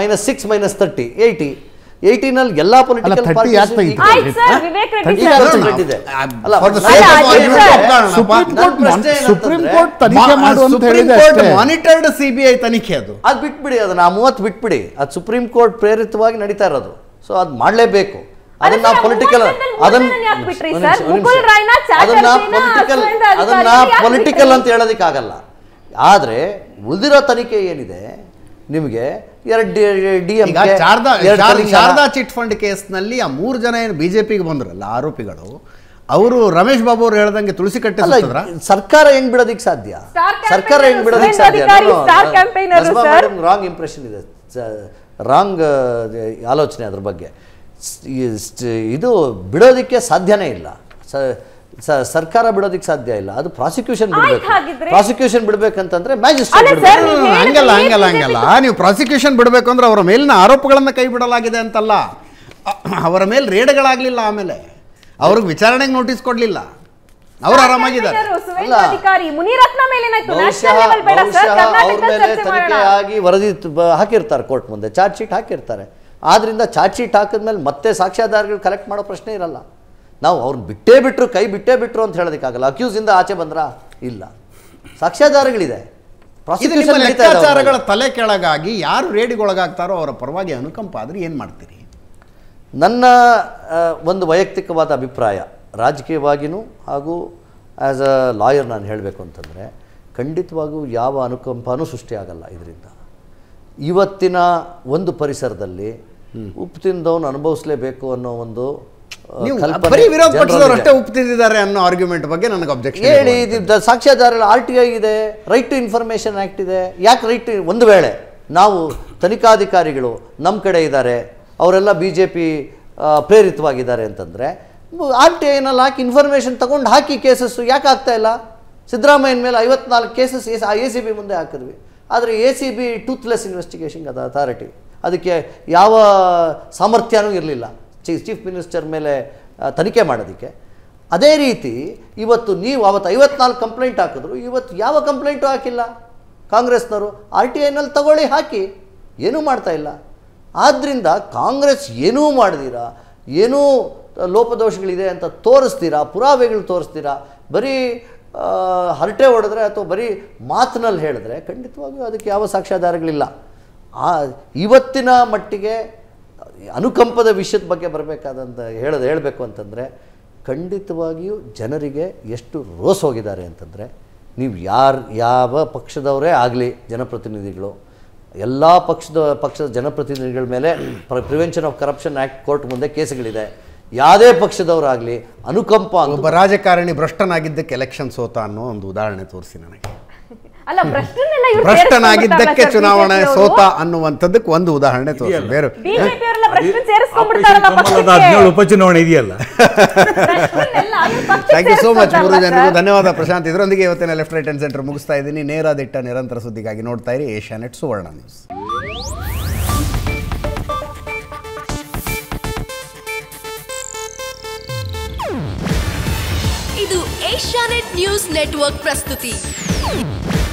minus six minus thirty eighty eighteen ಎಲ್ಲಾ ಪೊಲಿಟಿಕಲ್ ಮಾನಿಟರ್ಡ್ ಸಿಬಿಐ ತನಿಖೆ ಅದು ಅದು ಬಿಟ್ಬಿಡಿ ಅದನ್ನ ಮೂವತ್ತು ಬಿಟ್ಬಿಡಿ ಅದು ಸುಪ್ರೀಂ ಕೋರ್ಟ್ ಪ್ರೇರಿತವಾಗಿ ನಡೀತಾ ಇರೋದು ಸೊ ಅದು ಮಾಡಲೇಬೇಕು ಅದನ್ನ ಪೊಲಿಟಿಕಲ್ ಅದನ್ನ ಅದನ್ನ ಪೊಲಿಟಿಕಲ್ ಅದನ್ನ ಪೊಲಿಟಿಕಲ್ ಅಂತ ಹೇಳೋದಿಕ್ಕಾಗಲ್ಲ ಆದ್ರೆ ಉಳಿದಿರೋ ತನಿಖೆ ಏನಿದೆ ನಿಮಗೆ ಎರಡು ಶಾರದಾ ಚಿಟ್ ಫಂಡ್ ಕೇಸ್ನಲ್ಲಿ ಆ ಮೂರು ಜನ ಏನು ಬಿಜೆಪಿಗೆ ಬಂದ್ರಲ್ಲ ಆರೋಪಿಗಳು ಅವರು ರಮೇಶ್ ಬಾಬು ಅವರು ಹೇಳ್ದಂಗೆ ತುಳಸಿ ಕಟ್ಟೆ ಸರ್ಕಾರ ಹೆಂಗ್ ಬಿಡೋದಿಕ್ ಸಾಧ್ಯ ಸರ್ಕಾರ ಹೆಂಗ್ ಬಿಡೋದಿಕ್ ಸಾಧ್ಯ ರಾಂಗ್ ಇಂಪ್ರೆಷನ್ ಇದೆ ರಾಂಗ್ ಆಲೋಚನೆ ಅದ್ರ ಬಗ್ಗೆ ಇದು ಬಿಡೋದಿಕ್ಕೆ ಸಾಧ್ಯನೇ ಇಲ್ಲ ಸರ್ಕಾರ ಬಿಡೋದಿಕ್ ಸಾಧ್ಯ ಇಲ್ಲ ಅದು ಪ್ರಾಸಿಕ್ಯೂಷನ್ ಬಿಡಬೇಕು ಪ್ರಾಸಿಕ್ಯೂಷನ್ ಬಿಡಬೇಕಂತಂದ್ರೆ ಮ್ಯಾಜಿಸ್ಟ್ರೇಟ್ ಹಂಗಲ್ಲ ಹಂಗಲ್ಲ ಹಂಗಲ್ಲ ನೀವು ಪ್ರಾಸಿಕ್ಯೂಷನ್ ಬಿಡಬೇಕು ಅಂದ್ರೆ ಅವರ ಮೇಲಿನ ಆರೋಪಗಳನ್ನು ಕೈ ಬಿಡಲಾಗಿದೆ ಅಂತಲ್ಲ ಅವರ ಮೇಲೆ ರೇಡ್ಗಳಾಗ್ಲಿಲ್ಲ ಆಮೇಲೆ ಅವ್ರಿಗೆ ವಿಚಾರಣೆಗೆ ನೋಟಿಸ್ ಕೊಡಲಿಲ್ಲ ಅವ್ರು ಆರಾಮಾಗಿದ್ದಾರೆ ಅವ್ರ ಮೇಲೆ ತನಿಖೆ ಆಗಿ ವರದಿ ಹಾಕಿರ್ತಾರೆ ಕೋರ್ಟ್ ಮುಂದೆ ಚಾರ್ಜ್ ಶೀಟ್ ಹಾಕಿರ್ತಾರೆ ಆದ್ರಿಂದ ಚಾರ್ಜ್ ಶೀಟ್ ಹಾಕಿದ್ಮೇಲೆ ಮತ್ತೆ ಸಾಕ್ಷ್ಯಾಧಾರಗಳು ಕಲೆಕ್ಟ್ ಮಾಡೋ ಪ್ರಶ್ನೆ ಇರಲ್ಲ ನಾವು ಅವ್ರನ್ನ ಬಿಟ್ಟೇ ಬಿಟ್ಟರು ಕೈ ಬಿಟ್ಟೇ ಬಿಟ್ಟರು ಅಂತ ಹೇಳೋದಕ್ಕಾಗಲ್ಲ ಅಕ್ಯೂಸಿಂದ ಆಚೆ ಬಂದ್ರ ಇಲ್ಲ ಸಾಕ್ಷ್ಯಾಧಾರಗಳಿದೆ ಲೆಕ್ಕಾಚಾರಗಳ ತಲೆ ಕೆಳಗಾಗಿ ಯಾರು ರೇಡಿಗೊಳಗಾಗ್ತಾರೋ ಅವರ ಪರವಾಗಿ ಅನುಕಂಪ ಆದರೆ ಏನು ಮಾಡ್ತೀರಿ ನನ್ನ ಒಂದು ವೈಯಕ್ತಿಕವಾದ ಅಭಿಪ್ರಾಯ ರಾಜಕೀಯವಾಗಿಯೂ ಹಾಗೂ ಆ್ಯಸ್ ಅ ಲಾಯರ್ ನಾನು ಹೇಳಬೇಕು ಅಂತಂದರೆ ಖಂಡಿತವಾಗೂ ಯಾವ ಅನುಕಂಪನೂ ಸೃಷ್ಟಿಯಾಗಲ್ಲ ಇದರಿಂದ ಇವತ್ತಿನ ಒಂದು ಪರಿಸರದಲ್ಲಿ ಉಪ್ಪು ತಿಂದವನು ಅನುಭವಿಸಲೇಬೇಕು ಅನ್ನೋ ಒಂದು ಬರೀ ವಿರೋಧ ಪಕ್ಷದವ್ರು ಅಷ್ಟೇ ಅನ್ನೋ ಆರ್ಗ್ಯುಮೆಂಟ್ ಬಗ್ಗೆ ನನಗೆ ಅಬ್ಜೆಕ್ಷನ್ ಹೇಳಿ ಸಾಕ್ಷ್ಯಾಧಾರ ಆರ್ ಟಿ ಐ ಇದೆ ರೈಟ್ ಟು ಇನ್ಫಾರ್ಮೇಷನ್ ಆ್ಯಕ್ಟ್ ಇದೆ ಯಾಕೆ ರೈಟ್ ಟು ಒಂದು ವೇಳೆ ನಾವು ತನಿಖಾಧಿಕಾರಿಗಳು ನಮ್ಮ ಕಡೆ ಇದ್ದಾರೆ ಅವರೆಲ್ಲ ಬಿ ಜೆ ಪಿ ಪ್ರೇರಿತವಾಗಿದ್ದಾರೆ ಅಂತಂದರೆ ಆರ್ ಟಿ ಐನಲ್ಲಿ ಹಾಕಿ ಇನ್ಫಾರ್ಮೇಷನ್ ತಗೊಂಡು ಹಾಕಿ ಕೇಸಸ್ಸು ಯಾಕೆ ಆಗ್ತಾ ಇಲ್ಲ ಸಿದ್ದರಾಮಯ್ಯನ ಮೇಲೆ ಐವತ್ನಾಲ್ಕು cases S A C B ಮುಂದೆ ಹಾಕಿದ್ವಿ ಆದರೆ A C B toothless investigation ಅದ ಅಥಾರಿಟಿ ಅದಕ್ಕೆ ಯಾವ ಸಾಮರ್ಥ್ಯನೂ ಇರಲಿಲ್ಲ ಚೀಫ್ ಚೀಫ್ ಮಿನಿಸ್ಟರ್ ಮೇಲೆ ತನಿಖೆ ಮಾಡೋದಕ್ಕೆ ಅದೇ ರೀತಿ ಇವತ್ತು ನೀವು ಅವತ್ತು ಐವತ್ನಾಲ್ಕು ಕಂಪ್ಲೇಂಟ್ ಹಾಕಿದ್ರು ಇವತ್ತು ಯಾವ ಕಂಪ್ಲೇಂಟು ಹಾಕಿಲ್ಲ ಕಾಂಗ್ರೆಸ್ನವರು ಆರ್ ಟಿ ಐನಲ್ಲಿ ತಗೊಳ್ಳಿ ಹಾಕಿ ಏನೂ ಮಾಡ್ತಾಯಿಲ್ಲ ಆದ್ದರಿಂದ ಕಾಂಗ್ರೆಸ್ ಏನೂ ಮಾಡಿದೀರಾ ಏನೂ ಲೋಪದೋಷಗಳಿದೆ ಅಂತ ತೋರಿಸ್ತೀರಾ ಪುರಾವೆಗಳು ತೋರಿಸ್ತೀರಾ ಬರೀ ಹರಟೆ ಹೊಡೆದ್ರೆ ಅಥವಾ ಬರೀ ಮಾತಿನಲ್ಲಿ ಹೇಳಿದ್ರೆ ಖಂಡಿತವಾಗಿಯೂ ಅದಕ್ಕೆ ಯಾವ ಸಾಕ್ಷ್ಯಾಧಾರಗಳಿಲ್ಲ ಆ ಇವತ್ತಿನ ಮಟ್ಟಿಗೆ ಅನುಕಂಪದ ವಿಷಯದ ಬಗ್ಗೆ ಬರಬೇಕಾದಂಥ ಹೇಳೋದು ಹೇಳಬೇಕು ಅಂತಂದರೆ ಖಂಡಿತವಾಗಿಯೂ ಜನರಿಗೆ ಎಷ್ಟು ರೋಸ್ ಹೋಗಿದ್ದಾರೆ ಅಂತಂದರೆ ನೀವು ಯಾರು ಯಾವ ಪಕ್ಷದವರೇ ಆಗಲಿ ಜನಪ್ರತಿನಿಧಿಗಳು ಎಲ್ಲ ಪಕ್ಷದ ಪಕ್ಷದ ಜನಪ್ರತಿನಿಧಿಗಳ ಮೇಲೆ prevention of corruption act court ಮುಂದೆ ಕೇಸ್ಗಳಿದೆ ಯಾವುದೇ ಪಕ್ಷದವರಾಗಲಿ ಅನುಕಂಪ ಒಬ್ಬ ರಾಜಕಾರಣಿ ಭ್ರಷ್ಟನಾಗಿದ್ದಕ್ಕೆ ಎಲೆಕ್ಷನ್ ಸೋತ ಅನ್ನೋ ಒಂದು ಉದಾಹರಣೆ ತೋರಿಸಿ ನನಗೆ ಭ್ರಷ್ಟನಾಗಿದ್ದಕ್ಕೆ ಚುನಾವಣೆ ಸೋತ ಅನ್ನುವಂಥದ್ದಕ್ಕೆ ಒಂದು ಉದಾಹರಣೆ ತೋರಿಸಿ ಬೇರೆ ಹದಿನೇಳು ಉಪಚುನಾವಣೆ ಇದೆಯಲ್ಲ ಥ್ಯಾಂಕ್ ಯು ಸೋ ಮಚ್ ಮೂರು ಜನರಿಗೂ ಧನ್ಯವಾದ ಪ್ರಶಾಂತ್ ಇದರೊಂದಿಗೆ ಇವತ್ತಿನ ಲೆಫ್ಟ್ ರೈಟ್ ಅಂಡ್ ಸೆಂಟರ್ ಮುಗಿಸ್ತಾ ಇದ್ದೀನಿ ನೇರ ದಿಟ್ಟ ನಿರಂತರ ಸುದ್ದಿಗಾಗಿ ನೋಡ್ತಾ ಇರಿ ಏಷ್ಯಾ ನೆಟ್ ಸುವರ್ಣ ನ್ಯೂಸ್ ಇದು ಏಷ್ಯಾನೆಟ್ ನ್ಯೂಸ್ ನೆಟ್ವರ್ಕ್ ಪ್ರಸ್ತುತಿ